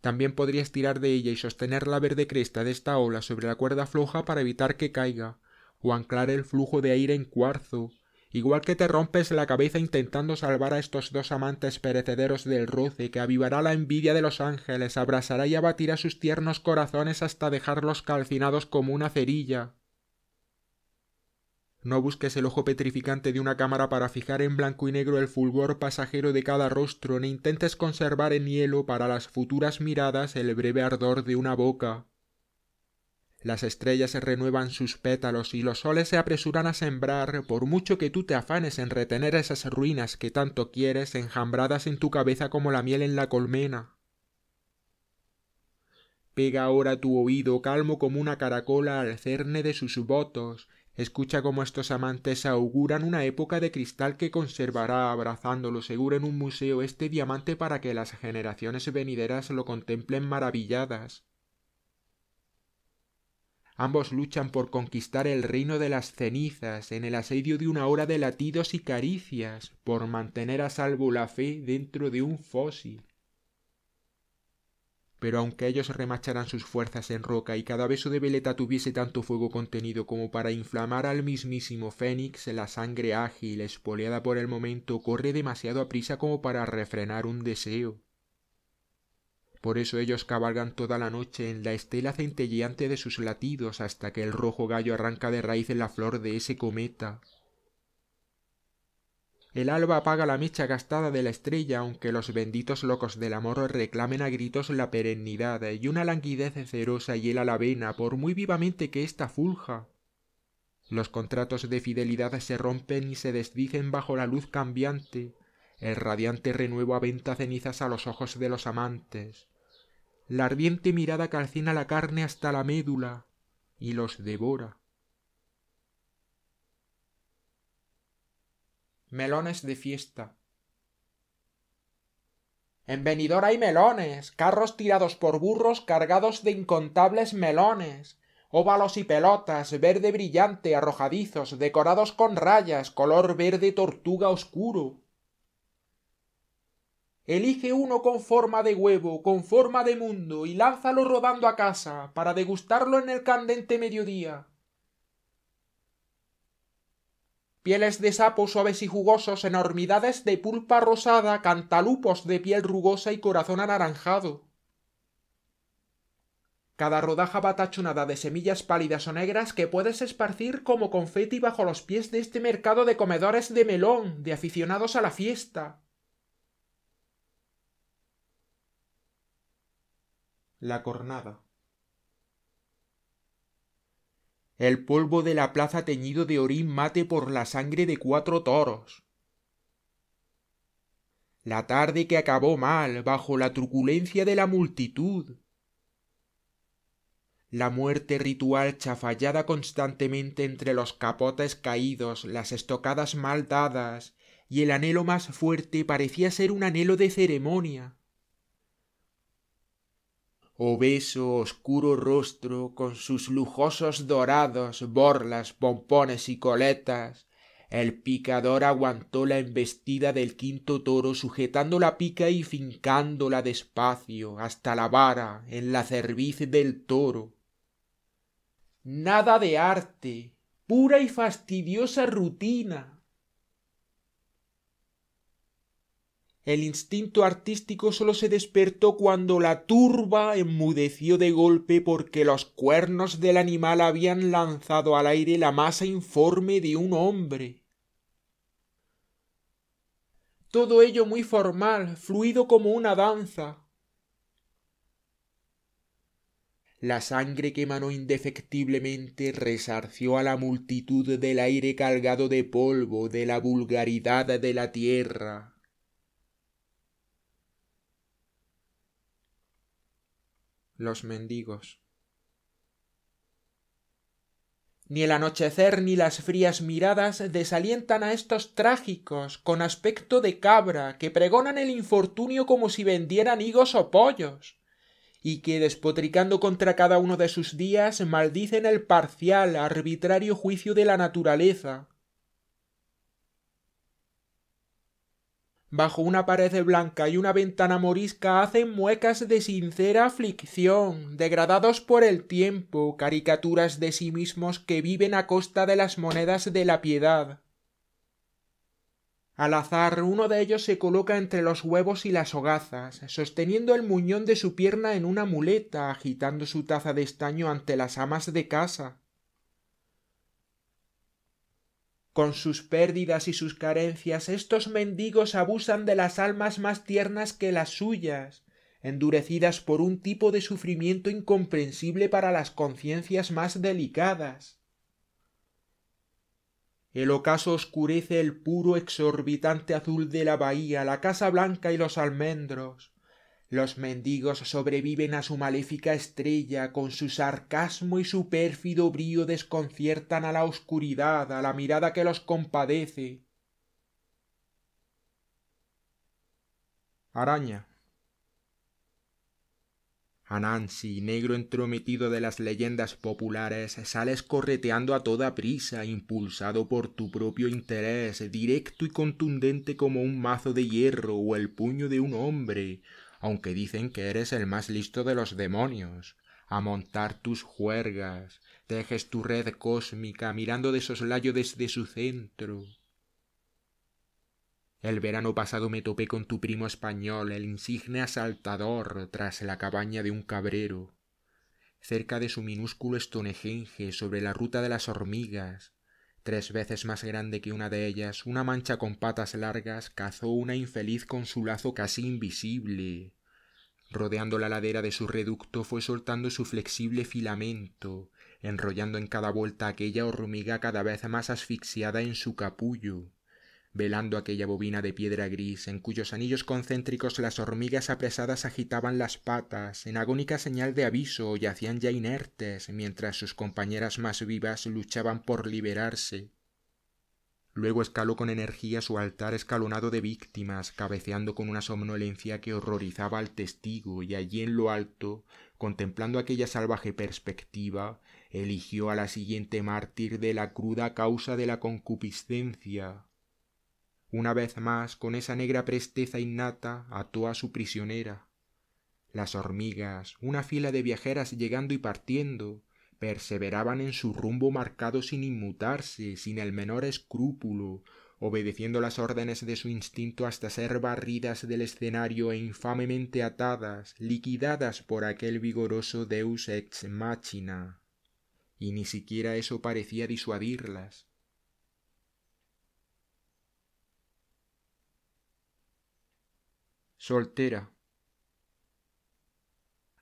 También podrías tirar de ella y sostener la verde cresta de esta ola sobre la cuerda floja para evitar que caiga, o anclar el flujo de aire en cuarzo, igual que te rompes la cabeza intentando salvar a estos dos amantes perecederos del roce que avivará la envidia de los ángeles, abrasará y abatirá sus tiernos corazones hasta dejarlos calcinados como una cerilla. No busques el ojo petrificante de una cámara para fijar en blanco y negro el fulgor pasajero de cada rostro, ni intentes conservar en hielo para las futuras miradas el breve ardor de una boca. Las estrellas se renuevan sus pétalos y los soles se apresuran a sembrar, por mucho que tú te afanes en retener esas ruinas que tanto quieres, enjambradas en tu cabeza como la miel en la colmena. Pega ahora tu oído calmo como una caracola al cerne de sus votos, Escucha cómo estos amantes auguran una época de cristal que conservará abrazándolo seguro en un museo este diamante para que las generaciones venideras lo contemplen maravilladas. Ambos luchan por conquistar el reino de las cenizas en el asedio de una hora de latidos y caricias, por mantener a salvo la fe dentro de un fósil pero aunque ellos remacharan sus fuerzas en roca y cada beso de Veleta tuviese tanto fuego contenido como para inflamar al mismísimo Fénix, la sangre ágil, espoleada por el momento, corre demasiado aprisa como para refrenar un deseo. Por eso ellos cabalgan toda la noche en la estela centelleante de sus latidos hasta que el rojo gallo arranca de raíz en la flor de ese cometa, el alba apaga la mecha gastada de la estrella, aunque los benditos locos del amor reclamen a gritos la perennidad y una languidez cerosa hiela la vena, por muy vivamente que ésta fulja. Los contratos de fidelidad se rompen y se desdicen bajo la luz cambiante. El radiante renuevo aventa cenizas a los ojos de los amantes. La ardiente mirada calcina la carne hasta la médula y los devora. melones de fiesta. En venidor hay melones, carros tirados por burros cargados de incontables melones, óvalos y pelotas, verde brillante, arrojadizos, decorados con rayas, color verde tortuga oscuro. Elige uno con forma de huevo, con forma de mundo, y lánzalo rodando a casa, para degustarlo en el candente mediodía. pieles de sapo suaves y jugosos, enormidades de pulpa rosada, cantalupos de piel rugosa y corazón anaranjado. Cada rodaja batachonada de semillas pálidas o negras que puedes esparcir como confeti bajo los pies de este mercado de comedores de melón, de aficionados a la fiesta. La cornada. el polvo de la plaza teñido de orín mate por la sangre de cuatro toros. La tarde que acabó mal bajo la truculencia de la multitud. La muerte ritual chafallada constantemente entre los capotes caídos, las estocadas mal dadas, y el anhelo más fuerte parecía ser un anhelo de ceremonia obeso oscuro rostro con sus lujosos dorados, borlas, pompones y coletas. El picador aguantó la embestida del quinto toro sujetando la pica y fincándola despacio hasta la vara en la cerviz del toro. Nada de arte, pura y fastidiosa rutina, El instinto artístico solo se despertó cuando la turba enmudeció de golpe porque los cuernos del animal habían lanzado al aire la masa informe de un hombre. Todo ello muy formal, fluido como una danza. La sangre que emanó indefectiblemente resarció a la multitud del aire cargado de polvo, de la vulgaridad de la tierra. los mendigos. Ni el anochecer ni las frías miradas desalientan a estos trágicos, con aspecto de cabra, que pregonan el infortunio como si vendieran higos o pollos, y que, despotricando contra cada uno de sus días, maldicen el parcial, arbitrario juicio de la naturaleza, bajo una pared blanca y una ventana morisca hacen muecas de sincera aflicción, degradados por el tiempo, caricaturas de sí mismos que viven a costa de las monedas de la piedad. Al azar, uno de ellos se coloca entre los huevos y las hogazas, sosteniendo el muñón de su pierna en una muleta, agitando su taza de estaño ante las amas de casa. Con sus pérdidas y sus carencias, estos mendigos abusan de las almas más tiernas que las suyas, endurecidas por un tipo de sufrimiento incomprensible para las conciencias más delicadas. El ocaso oscurece el puro exorbitante azul de la bahía, la casa blanca y los almendros, los mendigos sobreviven a su maléfica estrella, con su sarcasmo y su pérfido brío desconciertan a la oscuridad, a la mirada que los compadece. Araña. Anansi, negro entrometido de las leyendas populares, sales correteando a toda prisa, impulsado por tu propio interés, directo y contundente como un mazo de hierro o el puño de un hombre aunque dicen que eres el más listo de los demonios, a montar tus juergas, dejes tu red cósmica mirando de soslayo desde su centro. El verano pasado me topé con tu primo español, el insigne asaltador, tras la cabaña de un cabrero. Cerca de su minúsculo estonejenge, sobre la ruta de las hormigas, tres veces más grande que una de ellas, una mancha con patas largas cazó una infeliz con su lazo casi invisible. Rodeando la ladera de su reducto fue soltando su flexible filamento, enrollando en cada vuelta aquella hormiga cada vez más asfixiada en su capullo velando aquella bobina de piedra gris en cuyos anillos concéntricos las hormigas apresadas agitaban las patas en agónica señal de aviso y hacían ya inertes mientras sus compañeras más vivas luchaban por liberarse. Luego escaló con energía su altar escalonado de víctimas, cabeceando con una somnolencia que horrorizaba al testigo, y allí en lo alto, contemplando aquella salvaje perspectiva, eligió a la siguiente mártir de la cruda causa de la concupiscencia, una vez más con esa negra presteza innata ató a su prisionera. Las hormigas, una fila de viajeras llegando y partiendo, perseveraban en su rumbo marcado sin inmutarse, sin el menor escrúpulo, obedeciendo las órdenes de su instinto hasta ser barridas del escenario e infamemente atadas, liquidadas por aquel vigoroso deus ex machina. Y ni siquiera eso parecía disuadirlas. soltera.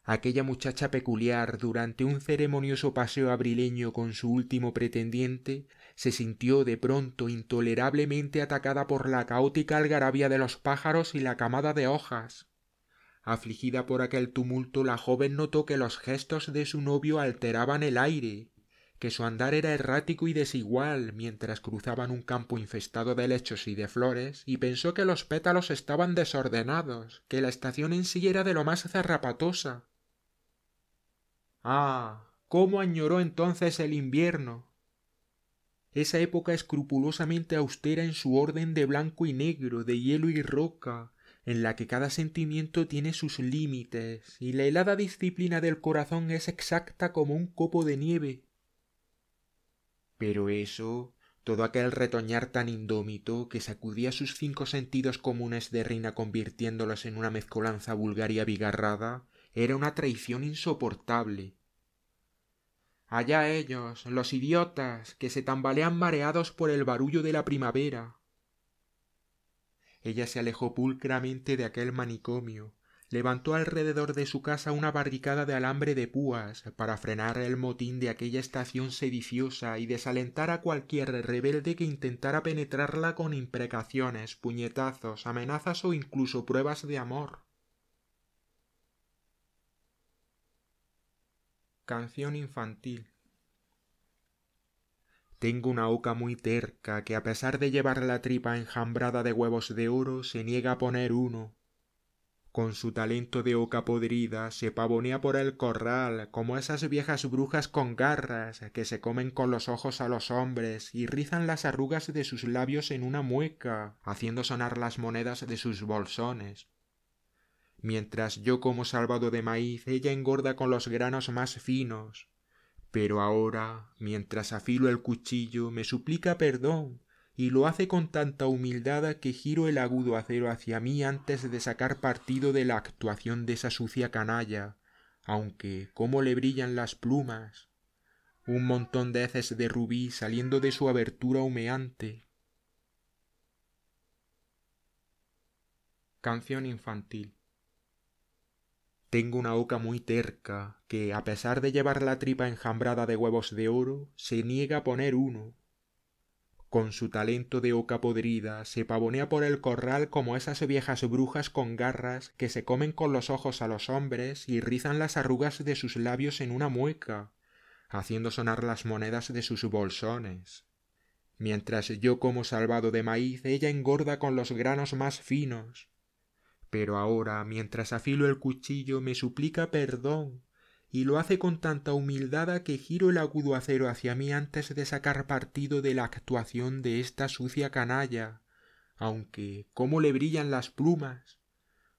Aquella muchacha peculiar, durante un ceremonioso paseo abrileño con su último pretendiente, se sintió de pronto intolerablemente atacada por la caótica algarabía de los pájaros y la camada de hojas. Afligida por aquel tumulto, la joven notó que los gestos de su novio alteraban el aire, que su andar era errático y desigual mientras cruzaban un campo infestado de lechos y de flores, y pensó que los pétalos estaban desordenados, que la estación en sí era de lo más zarrapatosa. Ah. cómo añoró entonces el invierno. Esa época escrupulosamente austera en su orden de blanco y negro, de hielo y roca, en la que cada sentimiento tiene sus límites, y la helada disciplina del corazón es exacta como un copo de nieve, pero eso todo aquel retoñar tan indómito que sacudía sus cinco sentidos comunes de reina convirtiéndolos en una mezcolanza vulgar y abigarrada era una traición insoportable allá ellos los idiotas que se tambalean mareados por el barullo de la primavera ella se alejó pulcramente de aquel manicomio levantó alrededor de su casa una barricada de alambre de púas para frenar el motín de aquella estación sediciosa y desalentar a cualquier rebelde que intentara penetrarla con imprecaciones, puñetazos, amenazas o incluso pruebas de amor. Canción infantil. Tengo una oca muy terca que a pesar de llevar la tripa enjambrada de huevos de oro se niega a poner uno con su talento de oca podrida, se pavonea por el corral, como esas viejas brujas con garras que se comen con los ojos a los hombres y rizan las arrugas de sus labios en una mueca, haciendo sonar las monedas de sus bolsones. Mientras yo como salvado de maíz, ella engorda con los granos más finos. Pero ahora, mientras afilo el cuchillo, me suplica perdón, y lo hace con tanta humildad que giro el agudo acero hacia mí antes de sacar partido de la actuación de esa sucia canalla, aunque cómo le brillan las plumas, un montón de heces de rubí saliendo de su abertura humeante. Canción infantil. Tengo una oca muy terca, que a pesar de llevar la tripa enjambrada de huevos de oro, se niega a poner uno, con su talento de oca podrida, se pavonea por el corral como esas viejas brujas con garras que se comen con los ojos a los hombres y rizan las arrugas de sus labios en una mueca, haciendo sonar las monedas de sus bolsones. Mientras yo como salvado de maíz, ella engorda con los granos más finos. Pero ahora, mientras afilo el cuchillo, me suplica perdón y lo hace con tanta humildad a que giro el agudo acero hacia mí antes de sacar partido de la actuación de esta sucia canalla. Aunque, cómo le brillan las plumas.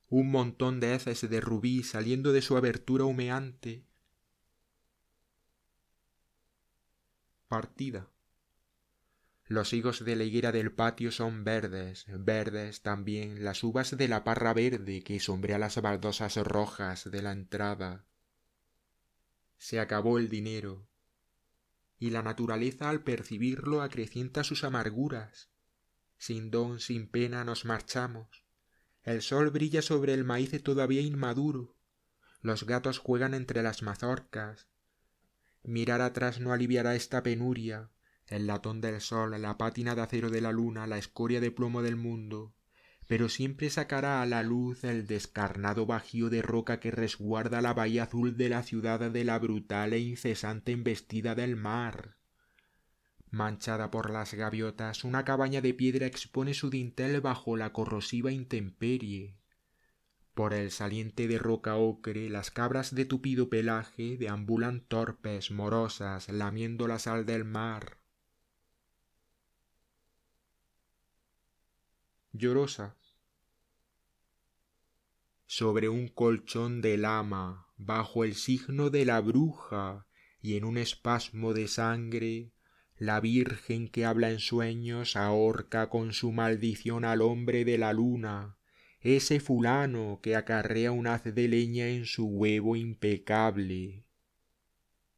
Un montón de heces de rubí saliendo de su abertura humeante. Partida. Los higos de la higuera del patio son verdes, verdes también las uvas de la parra verde que sombrea las baldosas rojas de la entrada se acabó el dinero. Y la naturaleza al percibirlo acrecienta sus amarguras. Sin don, sin pena nos marchamos. El sol brilla sobre el maíz todavía inmaduro. Los gatos juegan entre las mazorcas. Mirar atrás no aliviará esta penuria. El latón del sol, la pátina de acero de la luna, la escoria de plomo del mundo, pero siempre sacará a la luz el descarnado bajío de roca que resguarda la bahía azul de la ciudad de la brutal e incesante embestida del mar. Manchada por las gaviotas, una cabaña de piedra expone su dintel bajo la corrosiva intemperie. Por el saliente de roca ocre, las cabras de tupido pelaje deambulan torpes, morosas, lamiendo la sal del mar. llorosa. Sobre un colchón de lama, bajo el signo de la bruja, y en un espasmo de sangre, la Virgen que habla en sueños ahorca con su maldición al hombre de la luna, ese fulano que acarrea un haz de leña en su huevo impecable,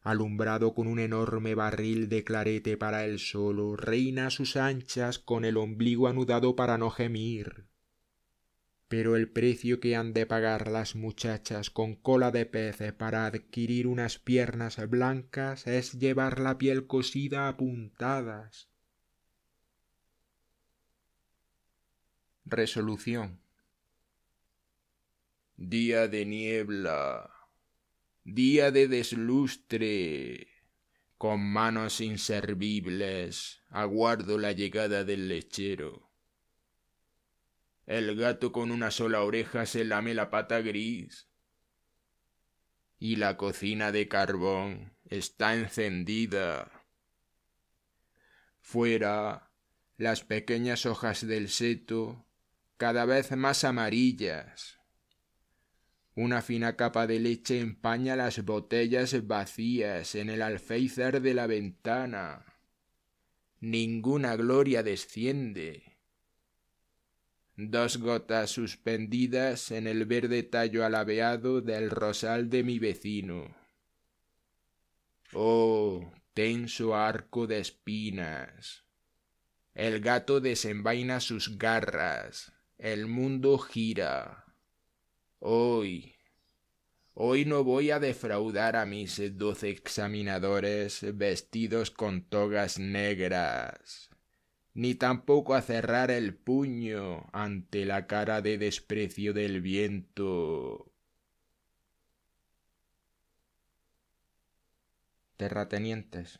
alumbrado con un enorme barril de clarete para el solo, reina sus anchas con el ombligo anudado para no gemir. Pero el precio que han de pagar las muchachas con cola de pez para adquirir unas piernas blancas es llevar la piel cosida a puntadas. Resolución Día de niebla día de deslustre. Con manos inservibles aguardo la llegada del lechero. El gato con una sola oreja se lame la pata gris. Y la cocina de carbón está encendida. Fuera, las pequeñas hojas del seto, cada vez más amarillas, una fina capa de leche empaña las botellas vacías en el alféizar de la ventana. Ninguna gloria desciende. Dos gotas suspendidas en el verde tallo alabeado del rosal de mi vecino. Oh, tenso arco de espinas. El gato desenvaina sus garras. El mundo gira. Hoy, hoy no voy a defraudar a mis doce examinadores vestidos con togas negras, ni tampoco a cerrar el puño ante la cara de desprecio del viento. Terratenientes.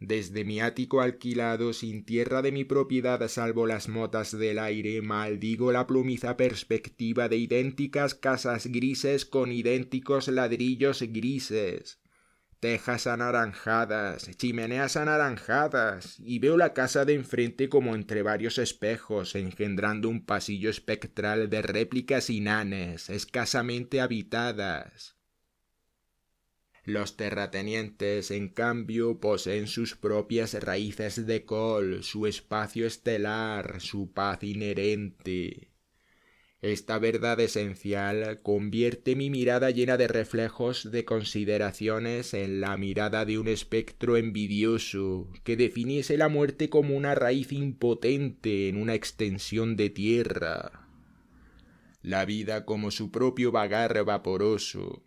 Desde mi ático alquilado, sin tierra de mi propiedad salvo las motas del aire, maldigo la plumiza perspectiva de idénticas casas grises con idénticos ladrillos grises. Tejas anaranjadas, chimeneas anaranjadas, y veo la casa de enfrente como entre varios espejos, engendrando un pasillo espectral de réplicas inanes, escasamente habitadas. Los terratenientes, en cambio, poseen sus propias raíces de col, su espacio estelar, su paz inherente. Esta verdad esencial convierte mi mirada llena de reflejos de consideraciones en la mirada de un espectro envidioso que definiese la muerte como una raíz impotente en una extensión de tierra. La vida como su propio vagar vaporoso,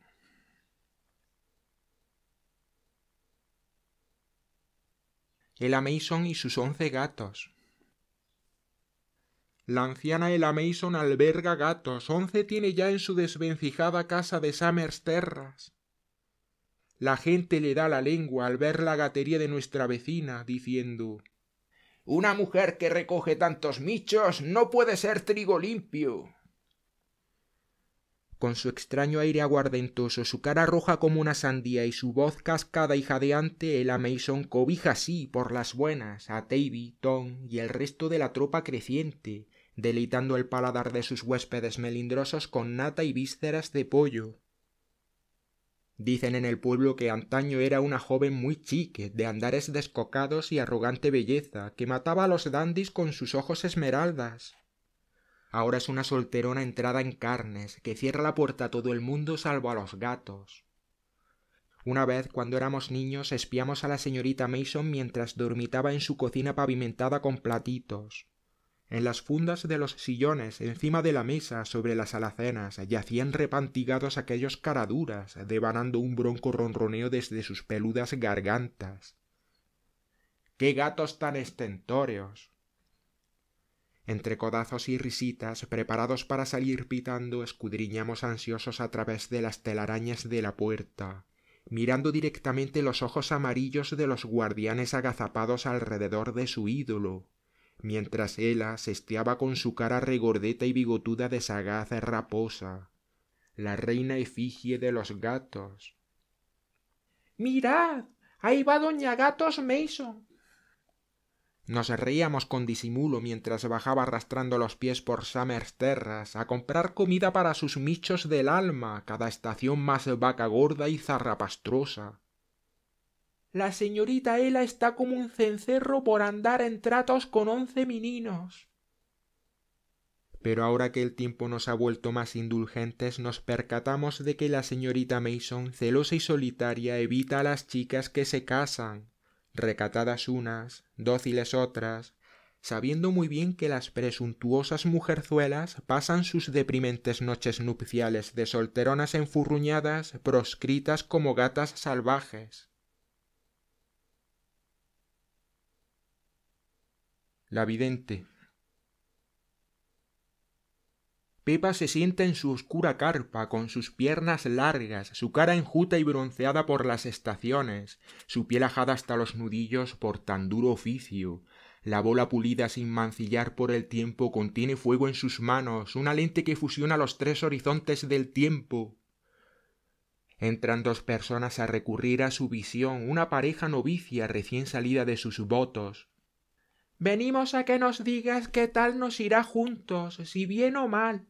El y sus once gatos. La anciana El alberga gatos, once tiene ya en su desvencijada casa de Summers Terras. La gente le da la lengua al ver la gatería de nuestra vecina, diciendo Una mujer que recoge tantos michos no puede ser trigo limpio con su extraño aire aguardentoso, su cara roja como una sandía y su voz cascada y jadeante, el Amazon cobija así por las buenas a Tavy, Tom y el resto de la tropa creciente, deleitando el paladar de sus huéspedes melindrosos con nata y vísceras de pollo. Dicen en el pueblo que antaño era una joven muy chique, de andares descocados y arrogante belleza, que mataba a los dandis con sus ojos esmeraldas, Ahora es una solterona entrada en carnes, que cierra la puerta a todo el mundo salvo a los gatos. Una vez, cuando éramos niños, espiamos a la señorita Mason mientras dormitaba en su cocina pavimentada con platitos. En las fundas de los sillones, encima de la mesa, sobre las alacenas, yacían repantigados aquellos caraduras, devanando un bronco ronroneo desde sus peludas gargantas. ¡Qué gatos tan estentóreos! Entre codazos y risitas, preparados para salir pitando, escudriñamos ansiosos a través de las telarañas de la puerta, mirando directamente los ojos amarillos de los guardianes agazapados alrededor de su ídolo, mientras ella sesteaba con su cara regordeta y bigotuda de sagaz raposa, la reina efigie de los gatos. Mirad. Ahí va doña Gatos Mason nos reíamos con disimulo mientras bajaba arrastrando los pies por Summers Terras a comprar comida para sus michos del alma, cada estación más vaca gorda y zarrapastrosa. La señorita Ela está como un cencerro por andar en tratos con once meninos. Pero ahora que el tiempo nos ha vuelto más indulgentes, nos percatamos de que la señorita Mason, celosa y solitaria, evita a las chicas que se casan, recatadas unas, dóciles otras, sabiendo muy bien que las presuntuosas mujerzuelas pasan sus deprimentes noches nupciales de solteronas enfurruñadas, proscritas como gatas salvajes. La vidente, Pepa se sienta en su oscura carpa, con sus piernas largas, su cara enjuta y bronceada por las estaciones, su piel ajada hasta los nudillos por tan duro oficio. La bola pulida sin mancillar por el tiempo contiene fuego en sus manos, una lente que fusiona los tres horizontes del tiempo. Entran dos personas a recurrir a su visión, una pareja novicia recién salida de sus votos, Venimos a que nos digas qué tal nos irá juntos, si bien o mal.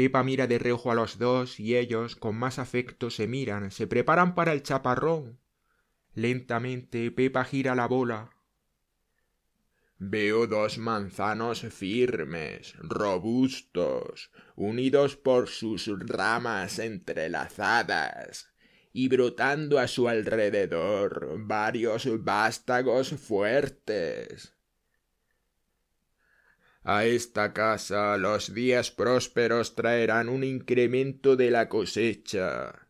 Pepa mira de reojo a los dos y ellos, con más afecto, se miran, se preparan para el chaparrón. Lentamente Pepa gira la bola. Veo dos manzanos firmes, robustos, unidos por sus ramas entrelazadas, y brotando a su alrededor varios vástagos fuertes a esta casa los días prósperos traerán un incremento de la cosecha,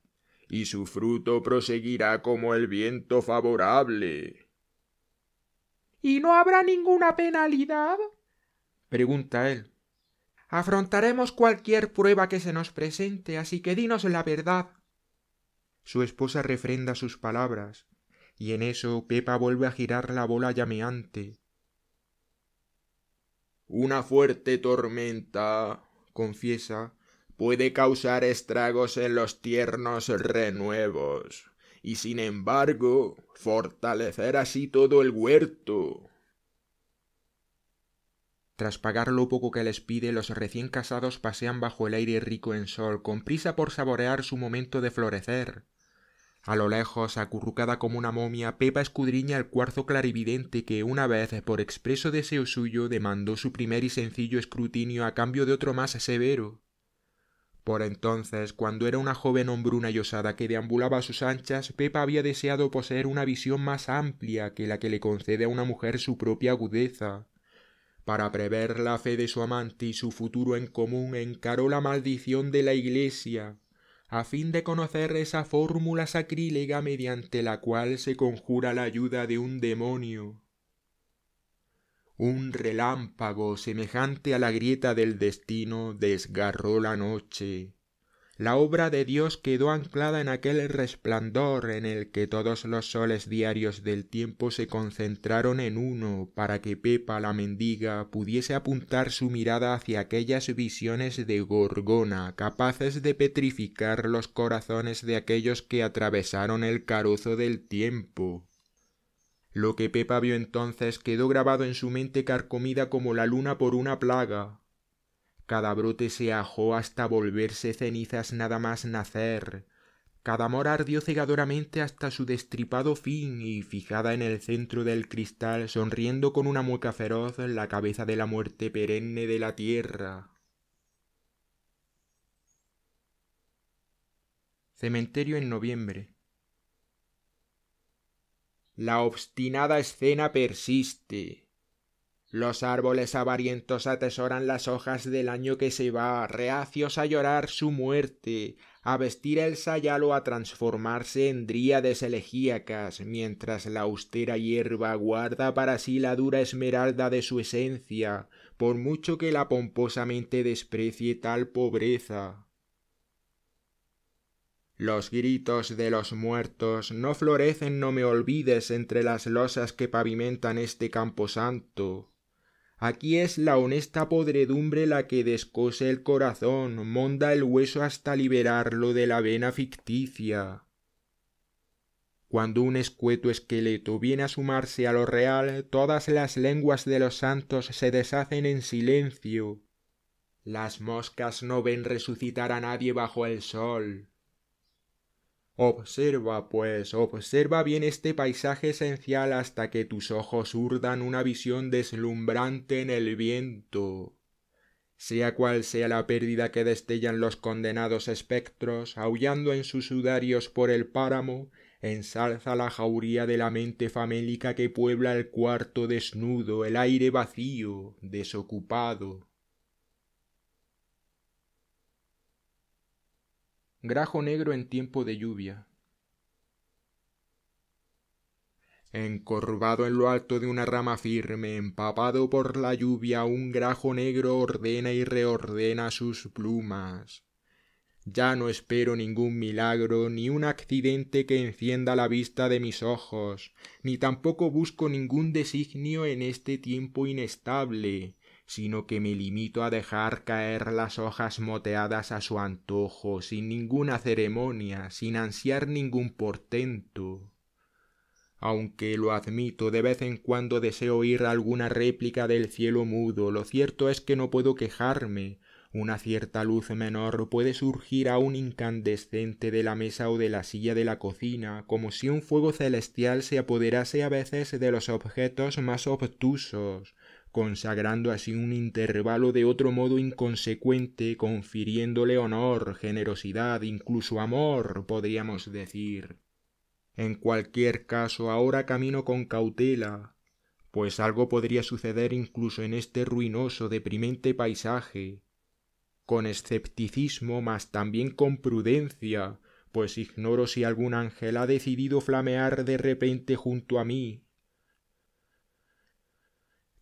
y su fruto proseguirá como el viento favorable. ¿Y no habrá ninguna penalidad? pregunta él. Afrontaremos cualquier prueba que se nos presente, así que dinos la verdad. Su esposa refrenda sus palabras, y en eso Pepa vuelve a girar la bola llameante, una fuerte tormenta, confiesa, puede causar estragos en los tiernos renuevos, y sin embargo, fortalecer así todo el huerto. Tras pagar lo poco que les pide, los recién casados pasean bajo el aire rico en sol, con prisa por saborear su momento de florecer. A lo lejos, acurrucada como una momia, Pepa escudriña el cuarzo clarividente que una vez, por expreso deseo suyo, demandó su primer y sencillo escrutinio a cambio de otro más severo. Por entonces, cuando era una joven hombruna y osada que deambulaba a sus anchas, Pepa había deseado poseer una visión más amplia que la que le concede a una mujer su propia agudeza. Para prever la fe de su amante y su futuro en común, encaró la maldición de la iglesia, a fin de conocer esa fórmula sacrílega mediante la cual se conjura la ayuda de un demonio. Un relámpago semejante a la grieta del destino desgarró la noche la obra de Dios quedó anclada en aquel resplandor en el que todos los soles diarios del tiempo se concentraron en uno para que Pepa la mendiga pudiese apuntar su mirada hacia aquellas visiones de Gorgona capaces de petrificar los corazones de aquellos que atravesaron el carozo del tiempo. Lo que Pepa vio entonces quedó grabado en su mente carcomida como la luna por una plaga, cada brote se ajó hasta volverse cenizas nada más nacer, cada amor ardió cegadoramente hasta su destripado fin y fijada en el centro del cristal, sonriendo con una mueca feroz la cabeza de la muerte perenne de la tierra. Cementerio en noviembre. La obstinada escena persiste. Los árboles avarientos atesoran las hojas del año que se va, reacios a llorar su muerte, a vestir el sayalo a transformarse en dríades elegíacas, mientras la austera hierba guarda para sí la dura esmeralda de su esencia, por mucho que la pomposamente desprecie tal pobreza. Los gritos de los muertos no florecen, no me olvides, entre las losas que pavimentan este santo. Aquí es la honesta podredumbre la que descose el corazón, monda el hueso hasta liberarlo de la vena ficticia. Cuando un escueto esqueleto viene a sumarse a lo real, todas las lenguas de los santos se deshacen en silencio. Las moscas no ven resucitar a nadie bajo el sol. Observa, pues, observa bien este paisaje esencial hasta que tus ojos urdan una visión deslumbrante en el viento. Sea cual sea la pérdida que destellan los condenados espectros, aullando en sus sudarios por el páramo, ensalza la jauría de la mente famélica que puebla el cuarto desnudo, el aire vacío, desocupado. grajo negro en tiempo de lluvia. Encorvado en lo alto de una rama firme, empapado por la lluvia, un grajo negro ordena y reordena sus plumas. Ya no espero ningún milagro, ni un accidente que encienda la vista de mis ojos, ni tampoco busco ningún designio en este tiempo inestable, sino que me limito a dejar caer las hojas moteadas a su antojo, sin ninguna ceremonia, sin ansiar ningún portento. Aunque lo admito, de vez en cuando deseo oír alguna réplica del cielo mudo, lo cierto es que no puedo quejarme. Una cierta luz menor puede surgir aún incandescente de la mesa o de la silla de la cocina, como si un fuego celestial se apoderase a veces de los objetos más obtusos, consagrando así un intervalo de otro modo inconsecuente, confiriéndole honor, generosidad, incluso amor, podríamos decir. En cualquier caso, ahora camino con cautela, pues algo podría suceder incluso en este ruinoso, deprimente paisaje. Con escepticismo, mas también con prudencia, pues ignoro si algún ángel ha decidido flamear de repente junto a mí,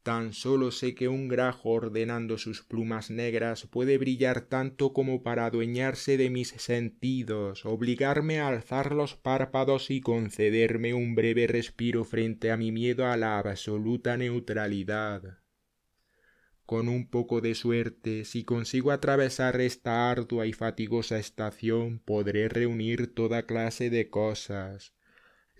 Tan solo sé que un grajo ordenando sus plumas negras puede brillar tanto como para adueñarse de mis sentidos, obligarme a alzar los párpados y concederme un breve respiro frente a mi miedo a la absoluta neutralidad. Con un poco de suerte, si consigo atravesar esta ardua y fatigosa estación, podré reunir toda clase de cosas,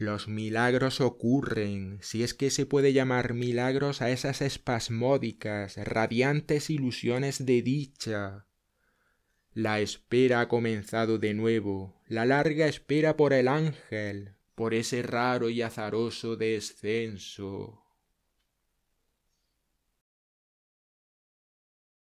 los milagros ocurren, si es que se puede llamar milagros a esas espasmódicas, radiantes ilusiones de dicha. La espera ha comenzado de nuevo, la larga espera por el ángel, por ese raro y azaroso descenso.